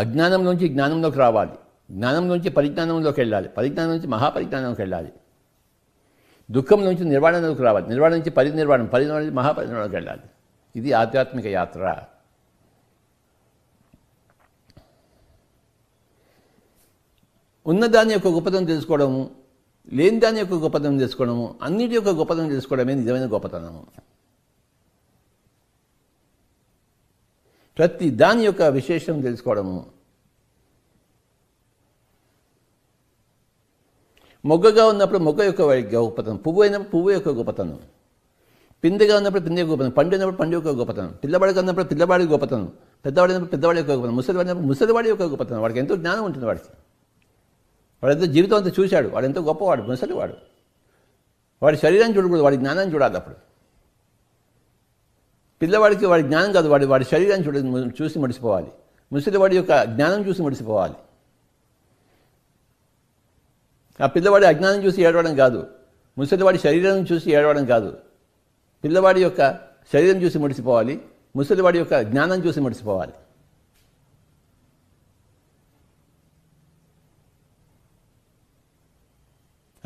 A: అజ్ఞానం నుంచి జ్ఞానంలోకి రావాలి జ్ఞానం నుంచి పరిజ్ఞానంలోకి వెళ్ళాలి పరిజ్ఞానం నుంచి మహాపరిజ్ఞానంలోకి వెళ్ళాలి దుఃఖం నుంచి నిర్వాణంలోకి రావాలి నిర్వాణం నుంచి పరినిర్వాణం పరినిర్వాణం నుంచి మహాపరినిర్వాణంలోకి వెళ్ళాలి ఇది ఆధ్యాత్మిక యాత్ర ఉన్నదాని యొక్క గొప్పతనం తెలుసుకోవడము లేని దాని యొక్క గొప్పతనం తెలుసుకోవడము అన్నిటి యొక్క గొప్పతనం తెలుసుకోవడమే నిజమైన గొప్పతనము ప్రతి దాని యొక్క విశేషం తెలుసుకోవడము మొగ్గగా ఉన్నప్పుడు మొగ్గ యొక్క గొప్పతనం పువ్వు అయినప్పుడు పువ్వు యొక్క గొప్పతనం పిందెగా ఉన్నప్పుడు పిందె గొప్పతనం పండు అయినప్పుడు పండు యొక్క గొప్పతనం పిల్లవాడికి ఉన్నప్పుడు పిల్లవాడి గొప్పతనం పెద్దవాడి అయినప్పుడు పెద్దవాడి యొక్క గొప్పతనం ముసలివాడి ముసలివాడి యొక్క గొప్పతనం వాడికి ఎంతో జ్ఞానం ఉంటుంది వాడికి వాడు ఎంతో జీవితం అంతా చూశాడు వాడు ఎంతో గొప్పవాడు ముసలివాడు వాడి శరీరాన్ని చూడకూడదు వాడి జ్ఞానాన్ని చూడాలి అప్పుడు పిల్లవాడికి వాడి జ్ఞానం కాదు వాడి వాడి శరీరాన్ని చూడ చూసి మడిసిపోవాలి ముసలివాడి యొక్క జ్ఞానం చూసి మడిసిపోవాలి ఆ పిల్లవాడి అజ్ఞానం చూసి ఏడవడం కాదు ముసలివాడి శరీరం చూసి ఏడవడం కాదు పిల్లవాడి యొక్క శరీరం చూసి మడిసిపోవాలి ముసలివాడి యొక్క జ్ఞానం చూసి మడిసిపోవాలి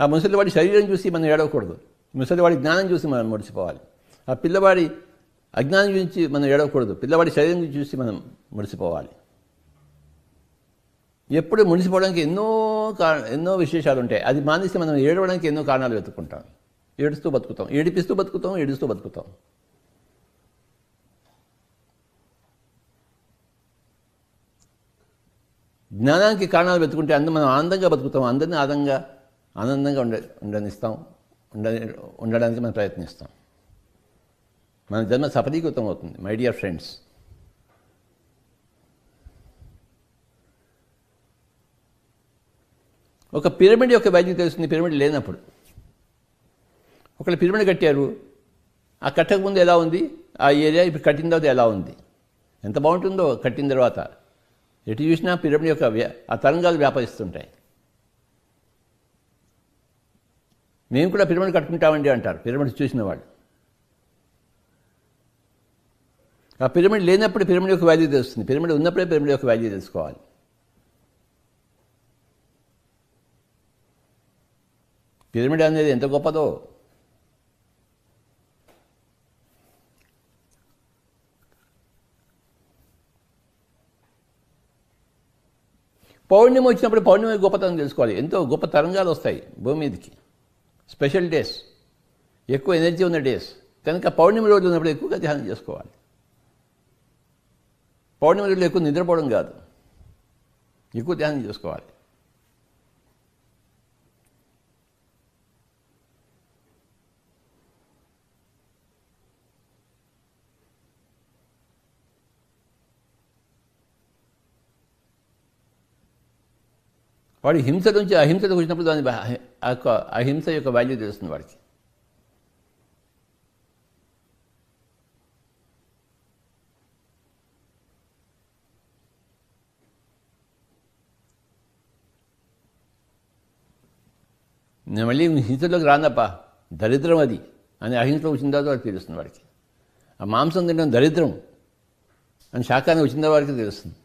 A: ఆ ముసలివాడి శరీరం చూసి మనం ఏడవకూడదు ముసలివాడి జ్ఞానం చూసి మనం మడిసిపోవాలి ఆ పిల్లవాడి అజ్ఞానం గురించి మనం ఏడవకూడదు పిల్లవాడి శరీరం గురించి చూసి మనం మురిసిపోవాలి ఎప్పుడు మురిసిపోవడానికి ఎన్నో కారణ ఎన్నో విశేషాలు ఉంటాయి అది మానేసి మనం ఏడవడానికి ఎన్నో కారణాలు వెతుక్కుంటాం ఏడుస్తూ బతుకుతాం ఏడిపిస్తూ బతుకుతాం ఏడుస్తూ బతుకుతాం జ్ఞానానికి కారణాలు వెతుకుంటే అందరూ మనం ఆనందంగా బతుకుతాం అందరినీ ఆనందంగా ఆనందంగా ఉండ ఉండనిస్తాం ఉండ ఉండడానికి మనం ప్రయత్నిస్తాం మన జన్మ సఫలీకృతం అవుతుంది మై డియర్ ఫ్రెండ్స్ ఒక పిరమిడ్ యొక్క వైద్యం తెలుస్తుంది పిరమిడ్ లేనప్పుడు ఒకళ్ళు పిరమిడ్ కట్టారు ఆ కట్టకముందు ఎలా ఉంది ఆ ఏరియా ఇప్పుడు కట్టిన తర్వాత ఎలా ఉంది ఎంత బాగుంటుందో కట్టిన తర్వాత ఎటు చూసినా పిరమిడ్ యొక్క ఆ తరంగాలు వ్యాపరిస్తుంటాయి మేము కూడా పిరమిడ్ కట్టుకుంటామండి అంటారు పిరమిడ్ చూసిన వాళ్ళు ఆ పిరమిడ్ లేనప్పుడు పిరమిడ్ యొక్క వాల్యూ తెలుస్తుంది పిరమిడ్ ఉన్నప్పుడే పిరమిడ్ యొక్క వాల్యూ తెలుసుకోవాలి పిరమిడ్ అనేది ఎంత గొప్పదో పౌర్ణమి వచ్చినప్పుడు పౌర్ణమి గొప్పతనం తెలుసుకోవాలి ఎంతో గొప్ప తరంగాలు వస్తాయి భూమి మీదకి స్పెషల్ డేస్ ఎక్కువ ఎనర్జీ ఉన్న డేస్ కనుక పౌర్ణమి రోజు ఉన్నప్పుడు ఎక్కువగా ధ్యానం చేసుకోవాలి రోజులు ఎక్కువ నిద్రపోవడం కాదు ఎక్కువ ధ్యానం చేసుకోవాలి వాడు హింస నుంచి అహింసకు వచ్చినప్పుడు దాని అహింస యొక్క వాల్యూ తెలుస్తుంది వాడికి నేను మళ్ళీ హింసలోకి రానప్పా దరిద్రం అది అని అహింసలో వచ్చిన తర్వాత వాడికి తెలుస్తుంది వాడికి ఆ మాంసం తినడం దరిద్రం అని శాఖాన్ని వచ్చిన వాడికి తెలుస్తుంది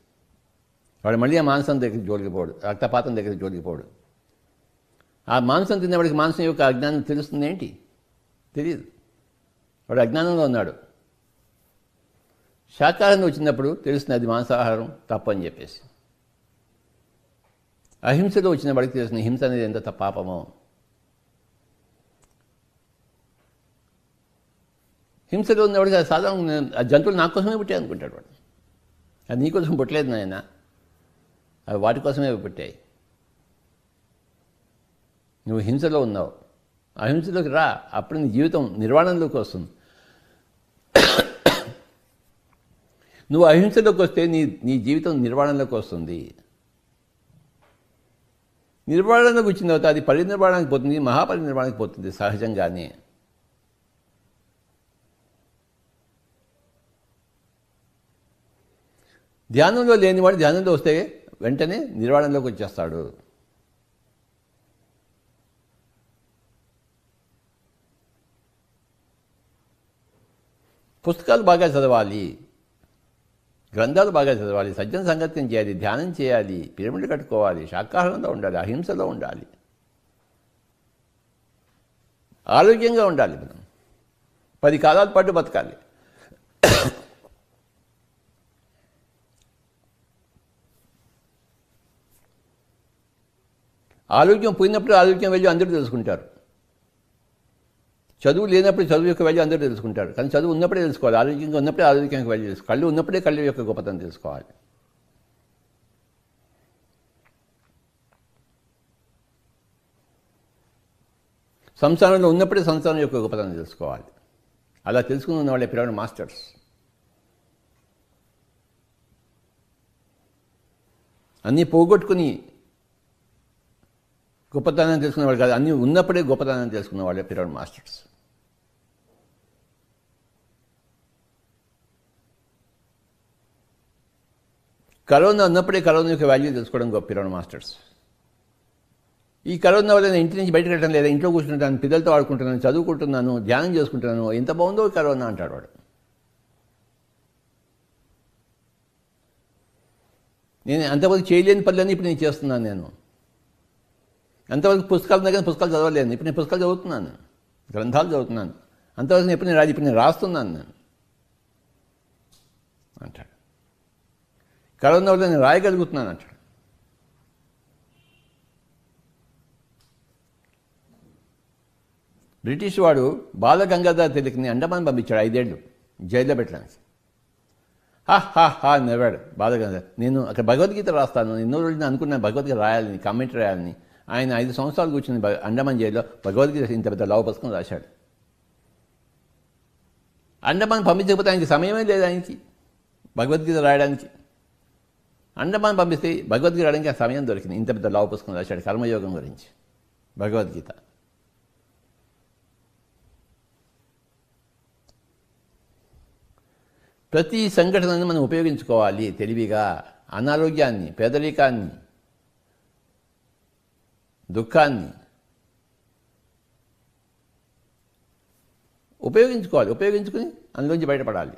A: వాడు మళ్ళీ ఆ మాంసం దగ్గర జోలికి పోడు రక్తపాతం దగ్గర జోలికి పోడు ఆ మాంసం తిన్నవాడికి మాంసం యొక్క అజ్ఞానం తెలుస్తుంది ఏంటి తెలియదు వాడు అజ్ఞానంలో ఉన్నాడు శాకాహారం వచ్చినప్పుడు తెలుస్తుంది అది మాంసాహారం తప్పని చెప్పేసి అహింసలో వచ్చిన వాడికి తెలుస్తుంది హింస అనేది ఎంత పాపమో హింసలో ఉన్నవాడు అది సాధారణ ఆ జంతువులు నా కోసమే పుట్టాయి అనుకుంటాడు వాడు అది నీకోసం పుట్టలేదు నాయన అవి వాటి కోసమే పుట్టాయి నువ్వు హింసలో ఉన్నావు అహింసలోకి రా అప్పుడు నీ జీవితం నిర్వాణంలోకి వస్తుంది నువ్వు అహింసలోకి వస్తే నీ నీ జీవితం నిర్వాణంలోకి వస్తుంది నిర్వాణంలోకి వచ్చిన తర్వాత అది పరినిర్వాణానికి పోతుంది మహాపరినిర్వాణానికి పోతుంది సహజంగానే ధ్యానంలో లేనివాడు ధ్యానంలో వస్తే వెంటనే నిర్వాణంలోకి వచ్చేస్తాడు పుస్తకాలు బాగా చదవాలి గ్రంథాలు బాగా చదవాలి సజ్జన సంగత్యం చేయాలి ధ్యానం చేయాలి పిరమిడ్ కట్టుకోవాలి శాకాహారంలో ఉండాలి అహింసలో ఉండాలి ఆరోగ్యంగా ఉండాలి మనం పది కాలాల పాటు బతకాలి ఆరోగ్యం పోయినప్పుడు ఆరోగ్యం వెళ్ళి అందరూ తెలుసుకుంటారు చదువు లేనప్పుడు చదువు యొక్క వెళ్ళి అందరూ తెలుసుకుంటారు కానీ చదువు ఉన్నప్పుడే తెలుసుకోవాలి ఆరోగ్యంగా ఉన్నప్పుడే ఆరోగ్యంగా వెళ్ళి తెలుసు కళ్ళు ఉన్నప్పుడే కళ్ళు యొక్క గొప్పతనం తెలుసుకోవాలి సంసారంలో ఉన్నప్పుడే సంసారం యొక్క గొప్పతనం తెలుసుకోవాలి అలా తెలుసుకుని ఉన్న వాళ్ళే పిల్లలు మాస్టర్స్ అన్నీ పోగొట్టుకుని గొప్పతనం తెలుసుకునేవాళ్ళు కాదు అన్నీ ఉన్నప్పుడే గొప్పతనం తెలుసుకున్న వాళ్ళే పిరమిడ్ మాస్టర్స్ కరోనా ఉన్నప్పుడే కరోనా యొక్క వాల్యూ తెలుసుకోవడం గొప్ప పిరమిడ్ మాస్టర్స్ ఈ కరోనా వల్ల నేను ఇంటి నుంచి బయటకు వెళ్ళడం లేదా ఇంట్లో కూర్చుంటాను పిల్లలతో ఆడుకుంటున్నాను చదువుకుంటున్నాను ధ్యానం చేసుకుంటున్నాను ఎంత బాగుందో కరోనా అంటాడు వాడు నేను అంతవరకు చేయలేని పనులన్నీ ఇప్పుడు నేను చేస్తున్నాను నేను ఎంతవరకు పుస్తకాలు ఉన్నాయి కానీ పుస్తకాలు చదవలేదు ఇప్పుడు నేను పుస్తకాలు చదువుతున్నాను గ్రంథాలు చదువుతున్నాను అంతవరకు నేను ఎప్పుడు నేను రాజు ఇప్పుడు నేను రాస్తున్నాను నేను అంటాడు కళ వల్ల నేను రాయగలుగుతున్నాను అంటాడు బ్రిటిష్ వాడు బాలగంగాధర తిలక్ని అండమాన్ పంపించాడు ఐదేళ్ళు జైల్లో పెట్టడానికి హా హా హా నవ్వాడు బాలగంగాధర నేను అక్కడ భగవద్గీత రాస్తాను ఎన్నో రోజులు అనుకున్నాను భగవద్గీత రాయాలని కామెంట్ రాయాలని ఆయన ఐదు సంవత్సరాలు కూర్చుని అండమాన్ జైల్లో భగవద్గీత ఇంత పెద్ద లవ పుస్తకం రాశాడు అండమాన్ పంపించకపోతే ఆయనకి సమయమే లేదు ఆయనకి భగవద్గీత రాయడానికి అండమాన్ పంపిస్తే భగవద్గీత రాయడానికి ఆ సమయం దొరికింది ఇంత పెద్ద లవ పుస్తకం రాశాడు కర్మయోగం గురించి భగవద్గీత ప్రతి సంఘటనను మనం ఉపయోగించుకోవాలి తెలివిగా అనారోగ్యాన్ని పేదరికాన్ని దుఃఖాన్ని ఉపయోగించుకోవాలి ఉపయోగించుకుని అందులోంచి బయటపడాలి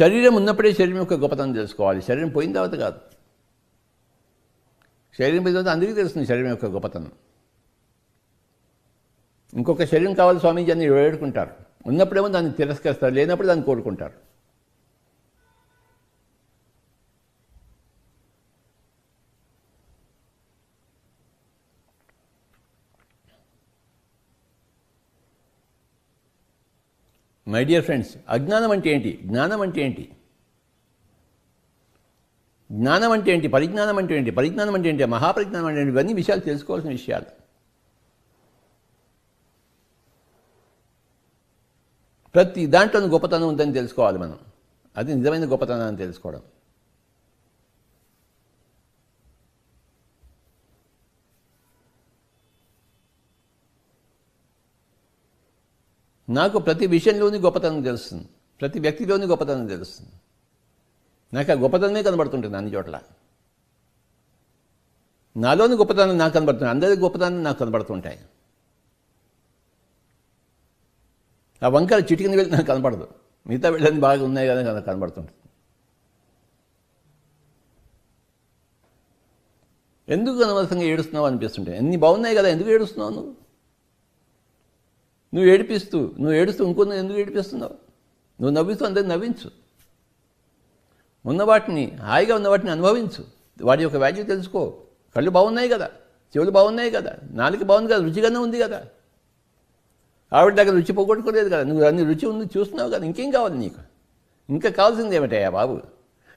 A: శరీరం ఉన్నప్పుడే శరీరం యొక్క గొప్పతనం తెలుసుకోవాలి శరీరం పోయిన తర్వాత కాదు శరీరం పోయిన తర్వాత అందరికీ తెలుస్తుంది శరీరం యొక్క గొప్పతనం ఇంకొక శరీరం కావాలి స్వామీజీ అని వేడుకుంటారు ఉన్నప్పుడేమో దాన్ని తిరస్కరిస్తారు లేనప్పుడు దాన్ని కోరుకుంటారు మై డియర్ ఫ్రెండ్స్ అజ్ఞానం అంటే ఏంటి జ్ఞానం అంటే ఏంటి జ్ఞానం అంటే ఏంటి పరిజ్ఞానం అంటే ఏంటి పరిజ్ఞానం అంటే ఏంటి మహాపరిజ్ఞానం అంటే ఏంటి ఇవన్నీ విషయాలు తెలుసుకోవాల్సిన విషయాలు ప్రతి దాంట్లోనూ గొప్పతనం ఉందని తెలుసుకోవాలి మనం అది నిజమైన గొప్పతనం అని తెలుసుకోవడం నాకు ప్రతి విషయంలోని గొప్పతనం తెలుస్తుంది ప్రతి వ్యక్తిలోని గొప్పతనం తెలుస్తుంది నాకు ఆ గొప్పతనమే కనబడుతుంటుంది అన్ని చోట్ల నాలోని గొప్పతనం నాకు కనబడుతుంది అందరి గొప్పతనం నాకు కనబడుతుంటాయి ఆ వంకాయలు చిటికిన వెళ్ళి నాకు కనపడదు మిగతా వెళ్ళని బాగా ఉన్నాయి కదా నాకు కనబడుతుంటుంది ఎందుకు అనవసరంగా ఏడుస్తున్నావు అనిపిస్తుంటే ఎన్ని బాగున్నాయి కదా ఎందుకు ఏడుస్తున్నావు నువ్వు నువ్వు ఏడిపిస్తూ నువ్వు ఏడుస్తూ ఇంకో ఎందుకు ఏడిపిస్తున్నావు నువ్వు నవ్విస్తూ అందరిని నవ్వించు ఉన్న వాటిని హాయిగా ఉన్న వాటిని అనుభవించు వాటి యొక్క వ్యాల్యూ తెలుసుకో కళ్ళు బాగున్నాయి కదా చెవులు బాగున్నాయి కదా నాలుగు బాగుంది కదా రుచిగానే ఉంది కదా ఆవిడ దగ్గర రుచి పోగొట్టుకోలేదు కదా నువ్వు అన్ని రుచి ఉంది చూస్తున్నావు కదా ఇంకేం కావాలి నీకు ఇంకా కావాల్సింది ఏమిటయ్యా బాబు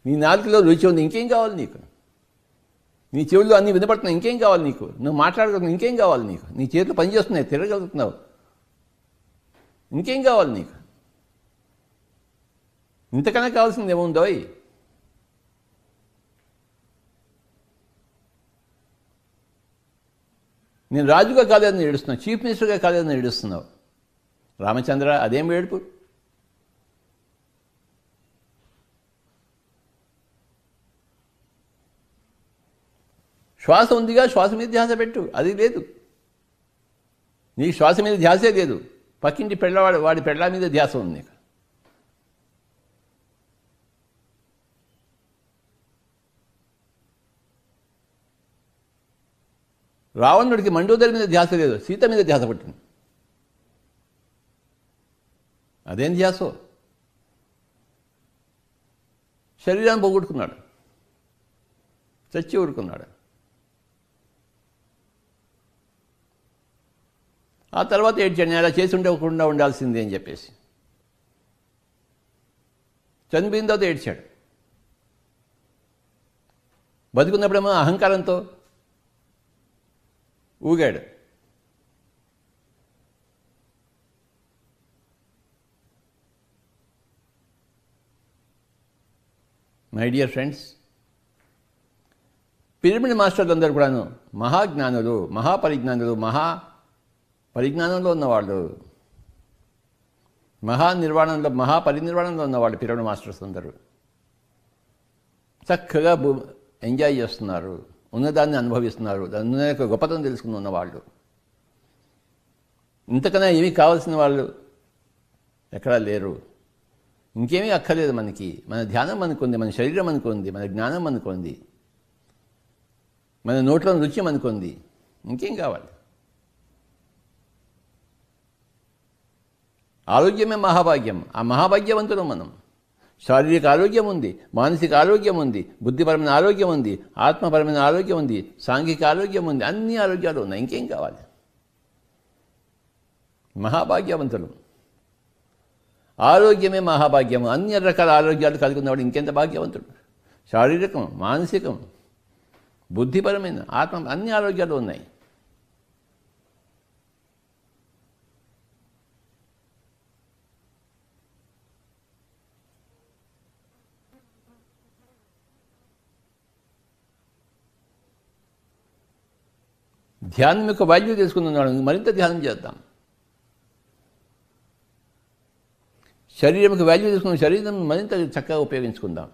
A: నీ నాలుగులో రుచి ఉంది ఇంకేం కావాలి నీకు నీ చెవుల్లో అన్నీ వినపడుతున్నాయి ఇంకేం కావాలి నీకు నువ్వు మాట్లాడగలుగుతున్నావు ఇంకేం కావాలి నీకు నీ చేతులు పనిచేస్తున్నాయి తిరగలుగుతున్నావు ఇంకేం కావాలి నీకు ఇంతకన్నా కావాల్సింది ఏముందో నేను రాజుగా కాలేదని ఏడుస్తున్నావు చీఫ్ మినిస్టర్గా కాలేదని ఏడుస్తున్నావు రామచంద్ర అదేం వేడుపు శ్వాస ఉందిగా శ్వాస మీద ధ్యాస పెట్టు అది లేదు నీ శ్వాస మీద ధ్యాసే లేదు పక్కింటి పెళ్ళవాడు వాడి పెళ్ళ మీద ధ్యాస ఉంది రావణుడికి మండోదరి మీద ధ్యాస లేదు సీత మీద ధ్యాస పట్టింది అదేం ధ్యాసో శరీరాన్ని పోగొట్టుకున్నాడు చచ్చి ఊరుకున్నాడు ఆ తర్వాత ఏడ్చాడు నేను అలా చేసి ఉండకుండా ఉండాల్సింది అని చెప్పేసి చనిపోయిన తర్వాత ఏడ్చాడు బతుకున్నప్పుడేమో అహంకారంతో ఊగాడు మై డియర్ ఫ్రెండ్స్ పిరమిడ్ మాస్టర్లు అందరూ కూడాను మహాజ్ఞానులు మహాపరిజ్ఞానులు మహా పరిజ్ఞానంలో ఉన్నవాళ్ళు మహానిర్వాణంలో మహాపరినిర్వాణంలో ఉన్నవాళ్ళు పిరమిడ్ మాస్టర్స్ అందరూ చక్కగా ఎంజాయ్ చేస్తున్నారు ఉన్నదాన్ని అనుభవిస్తున్నారు దాని యొక్క గొప్పతనం తెలుసుకుని ఉన్నవాళ్ళు ఇంతకన్నా ఏమీ కావాల్సిన వాళ్ళు ఎక్కడా లేరు ఇంకేమీ అక్కర్లేదు మనకి మన ధ్యానం అనుకుంది మన శరీరం అనుకుంది మన జ్ఞానం అనుకుంది మన నోట్లో నృత్యం అనుకుంది ఇంకేం కావాలి ఆరోగ్యమే మహాభాగ్యం ఆ మహాభాగ్యవంతులం మనం శారీరక ఆరోగ్యం ఉంది మానసిక ఆరోగ్యం ఉంది బుద్ధిపరమైన ఆరోగ్యం ఉంది ఆత్మపరమైన ఆరోగ్యం ఉంది సాంఘిక ఆరోగ్యం ఉంది అన్ని ఆరోగ్యాలు ఉన్నాయి ఇంకేం కావాలి మహాభాగ్యవంతులు ఆరోగ్యమే మహాభాగ్యము అన్ని రకాల ఆరోగ్యాలు కలిగి ఉన్నవాడు ఇంకెంత భాగ్యవంతుడు శారీరకం మానసికం బుద్ధిపరమైన ఆత్మ అన్ని ఆరోగ్యాలు ఉన్నాయి ధ్యానం యొక్క వాల్యూ తెలుసుకుందాం మరింత ధ్యానం చేద్దాం శరీరంకి వాల్యూ తీసుకుని శరీరం మరింత చక్కగా ఉపయోగించుకుందాం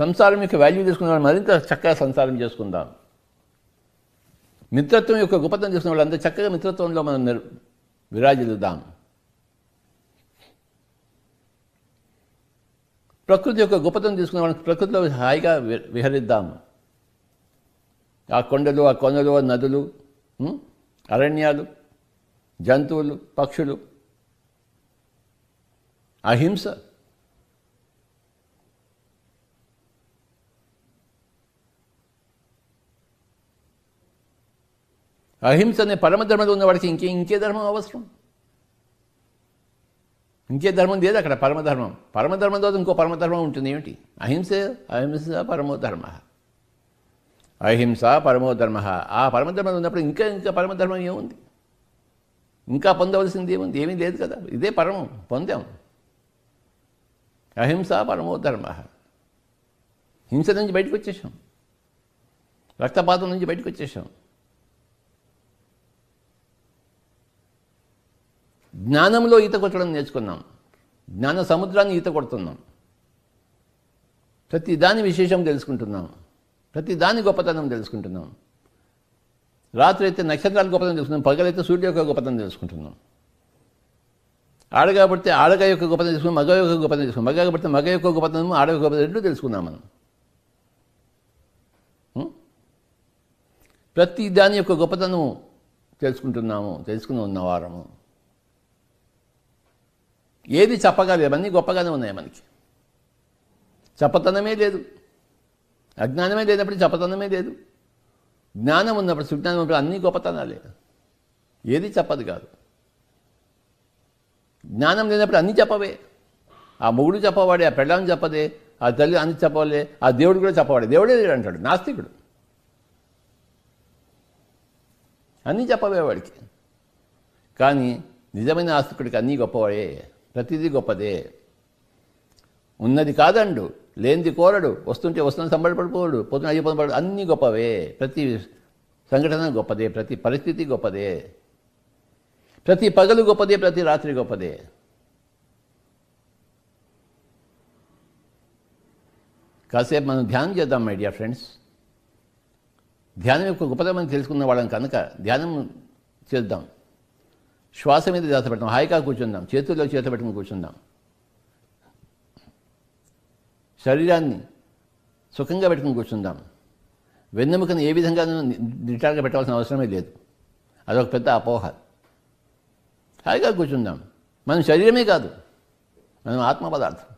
A: సంసారం యొక్క వాల్యూ తీసుకున్న వాళ్ళు మరింత చక్కగా సంసారం చేసుకుందాం మిత్రత్వం యొక్క గొప్పతనం చేసుకున్న వాళ్ళు అంత చక్కగా మిత్రత్వంలో మనం విరాజిల్లుదాం ప్రకృతి యొక్క గొప్పతనం తీసుకున్న వాళ్ళని ప్రకృతిలో హాయిగా విహరిద్దాము ఆ కొండలు ఆ కొండలు ఆ నదులు అరణ్యాలు జంతువులు పక్షులు అహింస అహింస అనే పరమధర్మంలో ఉన్నవాడికి ఇంకే ఇంకే ధర్మం అవసరం ఇంకే ధర్మం లేదు అక్కడ పరమధర్మం పరమధర్మం తర్వాత ఇంకో పరమధర్మం ఉంటుంది ఏమిటి అహింస అహింస పరమోధర్మ అహింస పరమోధర్మ ఆ పరమధర్మం ఉన్నప్పుడు ఇంకా ఇంకా పరమధర్మం ఏముంది ఇంకా పొందవలసింది ఏముంది ఏమీ లేదు కదా ఇదే పరమం పొందాం అహింస పరమోధర్మ హింస నుంచి బయటకు వచ్చేసాం రక్తపాతం నుంచి బయటకు వచ్చేసాం జ్ఞానంలో ఈత కొట్టడం నేర్చుకున్నాం జ్ఞాన సముద్రాన్ని ఈత కొడుతున్నాం ప్రతి దాని విశేషం తెలుసుకుంటున్నాం ప్రతి దాని గొప్పతనం తెలుసుకుంటున్నాం రాత్రి అయితే నక్షత్రాల గొప్పతనం తెలుసుకున్నాం పగలైతే సూర్యుడు యొక్క గొప్పతనం తెలుసుకుంటున్నాం ఆడగా పడితే ఆడగా యొక్క గొప్పతనం తెలుసుకున్నాం మగ యొక్క గొప్పతనం తెలుసుకున్నాం మగ కాబట్టి మగ యొక్క గొప్పతనం ఆడ యొక్క గొప్పతనం రెండు తెలుసుకున్నాం మనం ప్రతి దాని యొక్క గొప్పతనం తెలుసుకుంటున్నాము తెలుసుకుని ఉన్న వారము ఏది చెప్పగలేమన్నీ గొప్పగానే ఉన్నాయి మనకి చెప్పతనమే లేదు అజ్ఞానమే లేనప్పుడు చపతనమే లేదు జ్ఞానం ఉన్నప్పుడు సుజ్ఞానం ఉన్నప్పుడు అన్ని గొప్పతనాలే ఏది చెప్పదు కాదు జ్ఞానం లేనప్పుడు అన్నీ చెప్పవే ఆ మొగుడు చెప్పవాడే ఆ పెళ్ళాం చెప్పదే ఆ తల్లి అన్ని చెప్పవలే ఆ దేవుడు కూడా చెప్పవాడే దేవుడే లేడు అంటాడు నాస్తికుడు అన్నీ చెప్పవే వాడికి కానీ నిజమైన ఆస్తికుడికి అన్నీ గొప్పవాడే ప్రతిదీ గొప్పదే ఉన్నది కాదండు లేనిది కోరడు వస్తుంటే వస్తుంది సంబరపడిపోడు పొద్దున అయ్యి పొందపడు అన్నీ గొప్పవే ప్రతి సంఘటన గొప్పదే ప్రతి పరిస్థితి గొప్పదే ప్రతి పగలు గొప్పదే ప్రతి రాత్రి గొప్పదే కాసేపు మనం ధ్యానం చేద్దాం మై డియర్ ఫ్రెండ్స్ ధ్యానం యొక్క గొప్పతనం తెలుసుకున్న వాళ్ళం కనుక ధ్యానం చేద్దాం శ్వాస మీద ధ్యాస పెడతాం హాయిగా కూర్చుందాం చేతుల్లో చేత పెట్టుకుని కూర్చుందాం శరీరాన్ని సుఖంగా పెట్టుకుని కూర్చుందాం వెన్నెముకను ఏ విధంగా నిటారుగా పెట్టాల్సిన అవసరమే లేదు అదొక పెద్ద అపోహ హాయిగా కూర్చుందాం మనం శరీరమే కాదు మనం ఆత్మ పదార్థం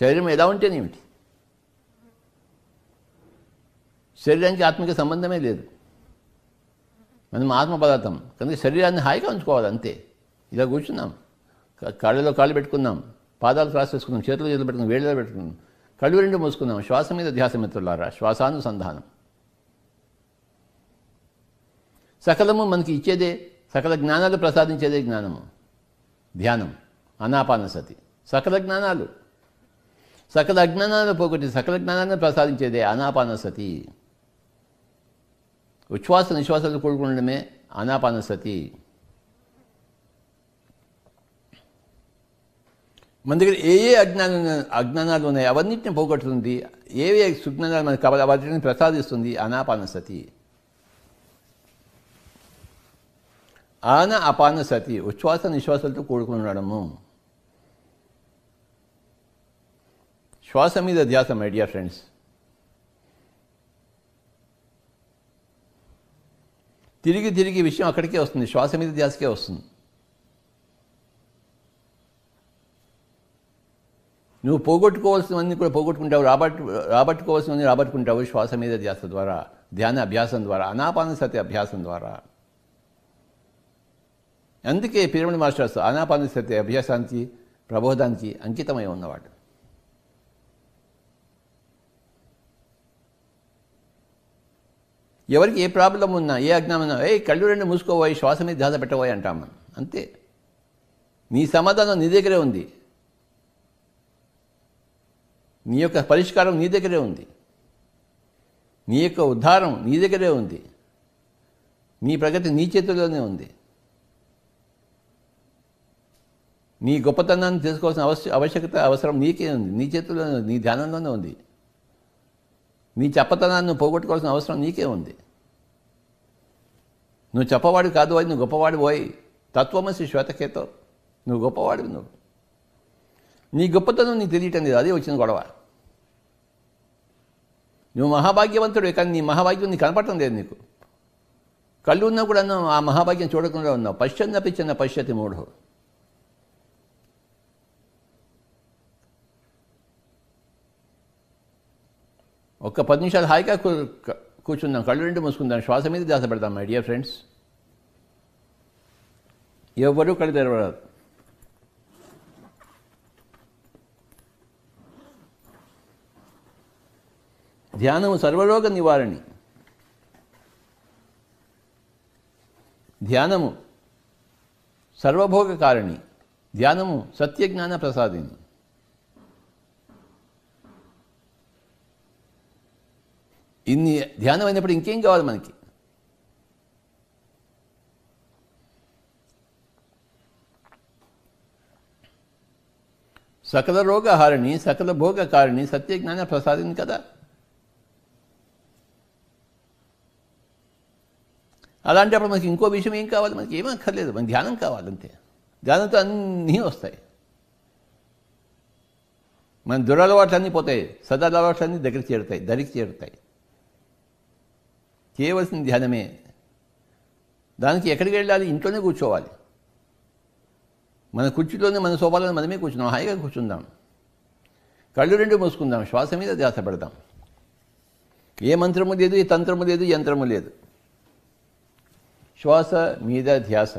A: శరీరం ఎలా ఉంటేనేమిటి శరీరానికి ఆత్మకి సంబంధమే లేదు మనం ఆత్మ పదార్థం కనుక శరీరాన్ని హాయిగా ఉంచుకోవాలి అంతే ఇలా కూర్చున్నాం కాళ్ళలో కాళ్ళు పెట్టుకున్నాం పాదాలు క్రాస్ చేసుకుందాం చేతులు చేతులు పెట్టుకున్నాం వేళ్ళలో పెట్టుకున్నాం కళ్ళు రెండు మూసుకున్నాం శ్వాస మీద ధ్యాస మిత్రులారా శ్వాసానుసంధానం సకలము మనకి ఇచ్చేదే సకల జ్ఞానాలు ప్రసాదించేదే జ్ఞానము ధ్యానం అనాపానసతి సకల జ్ఞానాలు సకల అజ్ఞానాలు పోగొట్టి సకల జ్ఞానాన్ని ప్రసాదించేదే అనాపానసతి ఉచ్ఛ్వాస నిశ్వాసాలు అనాపాన అనాపానసతి మన దగ్గర ఏ ఏ అజ్ఞానం అజ్ఞానాలు ఉన్నాయి అవన్నింటిని పోగొట్టుతుంది ఏ సుజ్ఞానాలు మనకు కావాలి అవన్నింటిని ప్రసాదిస్తుంది అనాపాన సతి ఆన అపాన సతి ఉచ్ఛ్వాస నిశ్వాసాలతో కూడుకుని ఉండడము శ్వాస మీద ధ్యాస మై డియర్ ఫ్రెండ్స్ తిరిగి తిరిగి విషయం అక్కడికే వస్తుంది శ్వాస మీద ధ్యాసకే వస్తుంది నువ్వు పోగొట్టుకోవాల్సినవన్నీ కూడా పోగొట్టుకుంటావు రాబట్టు రాబట్టుకోవాల్సినవన్నీ రాబట్టుకుంటావు శ్వాస మీద ధ్యాస ద్వారా ధ్యాన అభ్యాసం ద్వారా అనాపాన సతి అభ్యాసం ద్వారా అందుకే పిరమిడ్ మాస్టర్స్ అనాపాన సతి అభ్యాసానికి ప్రబోధానికి అంకితమై ఉన్నవాడు ఎవరికి ఏ ప్రాబ్లం ఉన్నా ఏ అజ్ఞానం ఉన్నా ఏ కళ్ళు రెండు మూసుకోబోయి శ్వాస మీద ధ్యాస పెట్టబోయి అంటాం మనం అంతే నీ సమాధానం నీ దగ్గరే ఉంది నీ యొక్క పరిష్కారం నీ దగ్గరే ఉంది నీ యొక్క ఉద్ధారం నీ దగ్గరే ఉంది నీ ప్రగతి నీ చేతుల్లోనే ఉంది నీ గొప్పతనాన్ని తెలుసుకోవాల్సిన అవశ్య ఆవశ్యకత అవసరం నీకే ఉంది నీ చేతుల్లోనే ఉంది నీ ధ్యానంలోనే ఉంది నీ చెప్పతనాన్ని పోగొట్టుకోవాల్సిన అవసరం నీకే ఉంది నువ్వు చెప్పవాడు కాదు అని నువ్వు గొప్పవాడు పోయి తత్వమసి శ్వేతకేతో నువ్వు గొప్పవాడివి నువ్వు నీ గొప్పతనం నీకు తెలియటం లేదు అదే వచ్చిన గొడవ నువ్వు మహాభాగ్యవంతుడు కానీ నీ మహాభాగ్యం నీకు కనపడటం లేదు నీకు కళ్ళు ఉన్నా కూడా ఆ మహాభాగ్యం చూడకుండా ఉన్నావు పశ్చన్న పిచ్చన్న పశ్చతి మూఢు ఒక్క పది నిమిషాలు హాయిగా కూర్చుందాం కళ్ళు రెండు మూసుకుందాం శ్వాస మీద దాస పెడతాం మై డియర్ ఫ్రెండ్స్ ఎవరు కళ్ళు తెరవరాదు ధ్యానము సర్వరోగ నివారణి ధ్యానము సర్వభోగకారిణి ధ్యానము సత్యజ్ఞాన ప్రసాదిని ఇన్ని ధ్యానం అయినప్పుడు ఇంకేం కావాలి మనకి సకల రోగహారిణి సకల భోగకారిణి సత్యజ్ఞాన ప్రసాదిని కదా అలాంటప్పుడు మనకి ఇంకో విషయం ఏం కావాలి మనకి ఏమీ అక్కర్లేదు మనకి ధ్యానం కావాలంతే ధ్యానంతో అన్నీ వస్తాయి మన అన్నీ పోతాయి అన్నీ దగ్గరికి చేరుతాయి దరికి చేరుతాయి చేయవలసిన ధ్యానమే దానికి ఎక్కడికి వెళ్ళాలి ఇంట్లోనే కూర్చోవాలి మన కుర్చీలోనే మన సోఫాలోనే మనమే కూర్చున్నాం హాయిగా కూర్చుందాం కళ్ళు రెండు మూసుకుందాం శ్వాస మీద ధ్యాస పెడదాం ఏ మంత్రము లేదు ఏ తంత్రము లేదు యంత్రము లేదు శ్వాస మీద ధ్యాస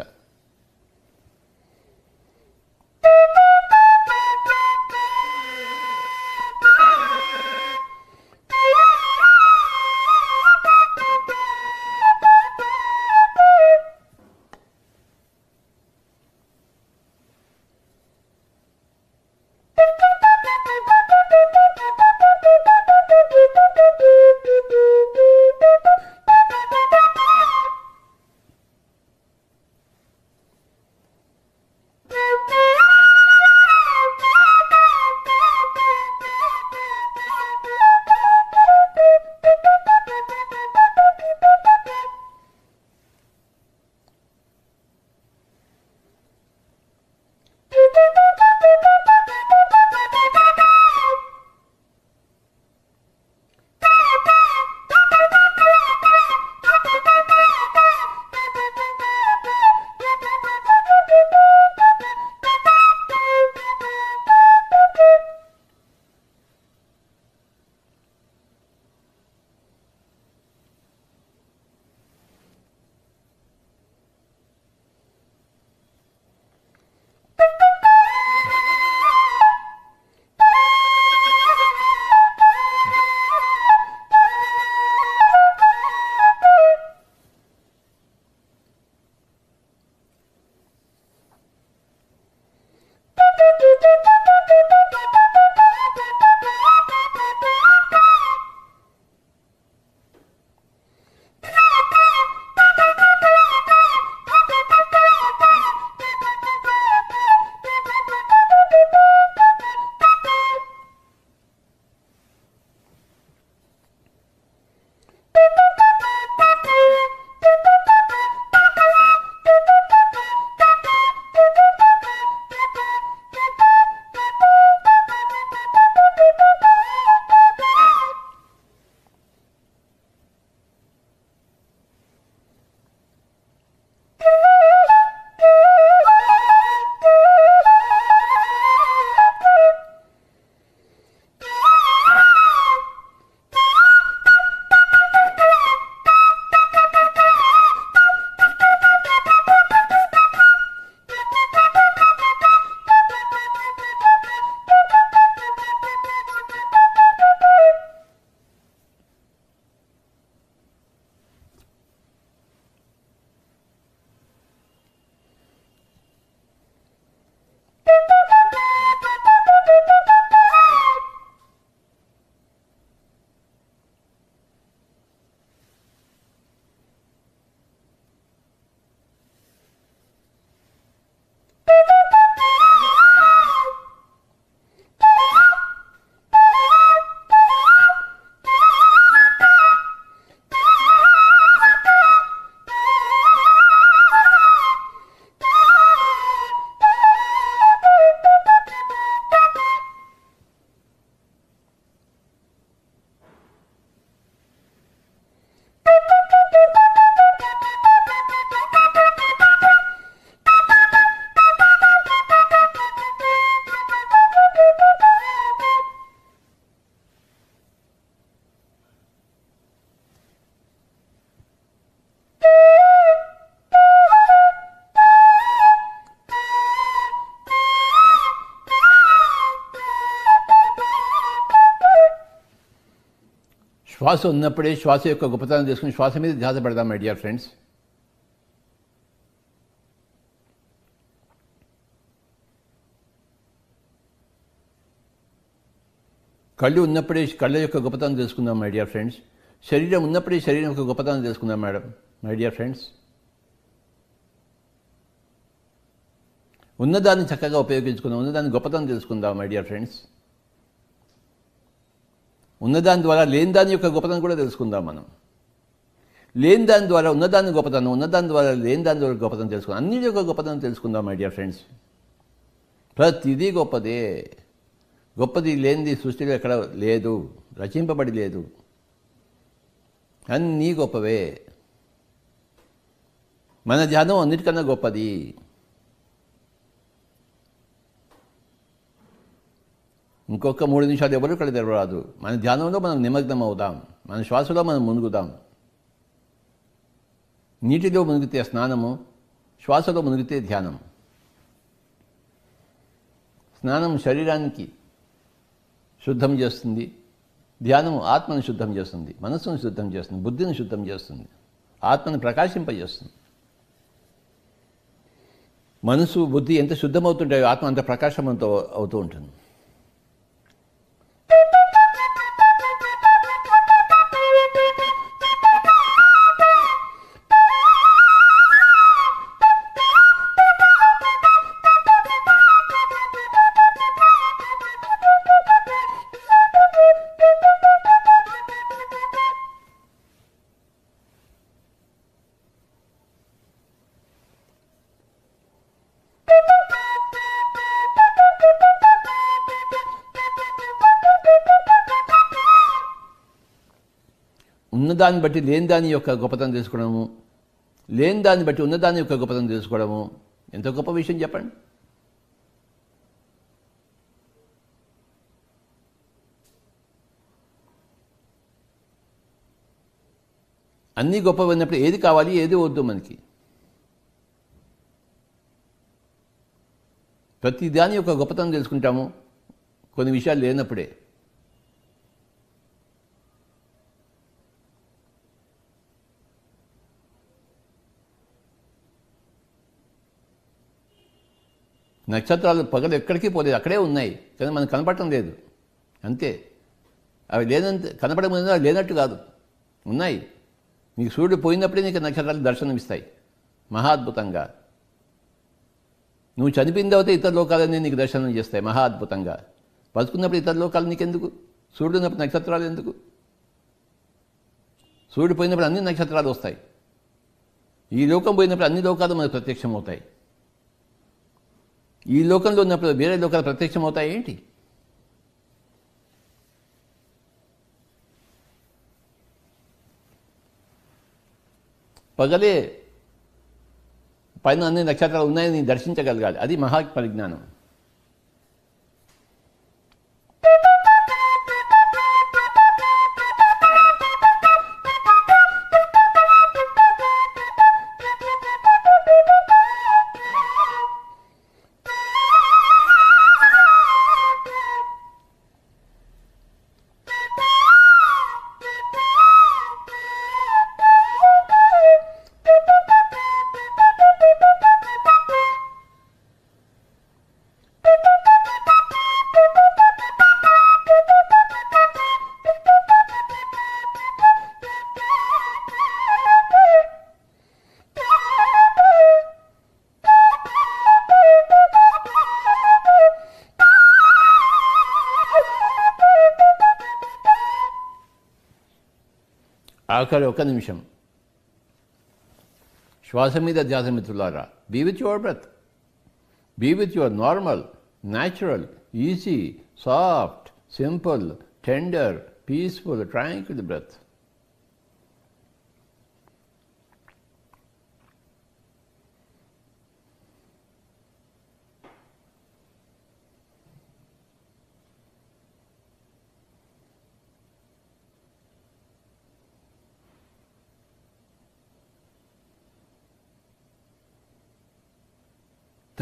A: శ్వాస ఉన్నప్పుడే శ్వాస యొక్క గొప్పతనం తీసుకుని శ్వాస మీద ధ్యాస పెడదాం మై డియర్ ఫ్రెండ్స్ కళ్ళు ఉన్నప్పుడే కళ్ళ యొక్క గొప్పతనం తెలుసుకుందాం మై డియర్ ఫ్రెండ్స్ శరీరం ఉన్నప్పుడే శరీరం యొక్క గొప్పతనం తెలుసుకుందాం మేడం మై డియర్ ఫ్రెండ్స్ ఉన్నదాన్ని చక్కగా ఉపయోగించుకుందాం ఉన్నదాన్ని గొప్పతనం తెలుసుకుందాం మై డియర్ ఫ్రెండ్స్ ఉన్నదాని ద్వారా లేని దాని యొక్క గొప్పతనం కూడా తెలుసుకుందాం మనం లేని దాని ద్వారా ఉన్నదాని గొప్పతనం ఉన్నదాని ద్వారా లేని దాని ద్వారా గొప్పతనం తెలుసుకుందాం అన్ని యొక్క గొప్పతనం తెలుసుకుందాం మై డియర్ ఫ్రెండ్స్ ప్రతిదీ గొప్పదే గొప్పది లేనిది సృష్టిలో ఎక్కడ లేదు రచింపబడి లేదు అన్నీ గొప్పవే మన ధ్యానం అన్నిటికన్నా గొప్పది ఇంకొక మూడు నిమిషాలు ఎవరు ఇక్కడ తెరవరాదు మన ధ్యానంలో మనం నిమగ్నం అవుతాం మన శ్వాసలో మనం మునుగుతాం నీటిలో మునిగితే స్నానము శ్వాసలో మునిగితే ధ్యానం స్నానం శరీరానికి శుద్ధం చేస్తుంది ధ్యానం ఆత్మను శుద్ధం చేస్తుంది మనస్సును శుద్ధం చేస్తుంది బుద్ధిని శుద్ధం చేస్తుంది ఆత్మను ప్రకాశింపజేస్తుంది మనసు బుద్ధి ఎంత శుద్ధమవుతుంటాయో ఆత్మ అంత ప్రకాశవంతం అవుతూ ఉంటుంది ఉన్నదాన్ని బట్టి లేని దాని యొక్క గొప్పతనం తెలుసుకోవడము లేని దాన్ని బట్టి ఉన్నదాని యొక్క గొప్పతనం తెలుసుకోవడము ఎంత గొప్ప విషయం చెప్పండి అన్నీ గొప్ప విన్నప్పుడు ఏది కావాలి ఏది వద్దు మనకి ప్రతి దాని యొక్క గొప్పతనం తెలుసుకుంటాము కొన్ని విషయాలు లేనప్పుడే నక్షత్రాలు పగలు ఎక్కడికి పోలేదు అక్కడే ఉన్నాయి కానీ మనకు కనపడటం లేదు అంతే అవి లేనంత కనపడముందు అవి లేనట్టు కాదు ఉన్నాయి నీకు సూర్యుడు పోయినప్పుడే నీకు నక్షత్రాలు దర్శనమిస్తాయి మహాద్భుతంగా నువ్వు చనిపోయిన తర్వాత ఇతర లోకాలన్నీ నీకు దర్శనం చేస్తాయి మహా అద్భుతంగా బతుకున్నప్పుడు ఇతర లోకాలు నీకెందుకు సూర్యుడు ఉన్నప్పుడు నక్షత్రాలు ఎందుకు సూర్యుడు పోయినప్పుడు అన్ని నక్షత్రాలు వస్తాయి ఈ లోకం పోయినప్పుడు అన్ని లోకాలు మనకు ప్రత్యక్షమవుతాయి ఈ లోకంలో ఉన్నప్పుడు వేరే లోకాలు ప్రత్యక్షమవుతాయి ఏంటి పగలే పైన అన్ని నక్షత్రాలు ఉన్నాయని దర్శించగలగాలి అది మహా పరిజ్ఞానం ఆఖరి ఒక్క నిమిషం శ్వాస మీద ధ్యాస మిత్రులారా be with your breath be with your normal natural easy soft simple tender peaceful tranquil breath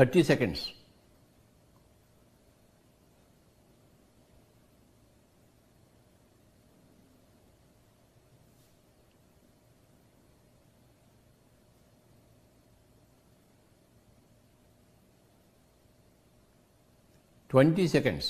A: 30 seconds. Twenty seconds.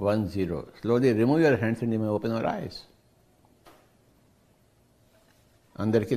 A: one zero. Slowly remove your hands and you may open your eyes. అందరికీ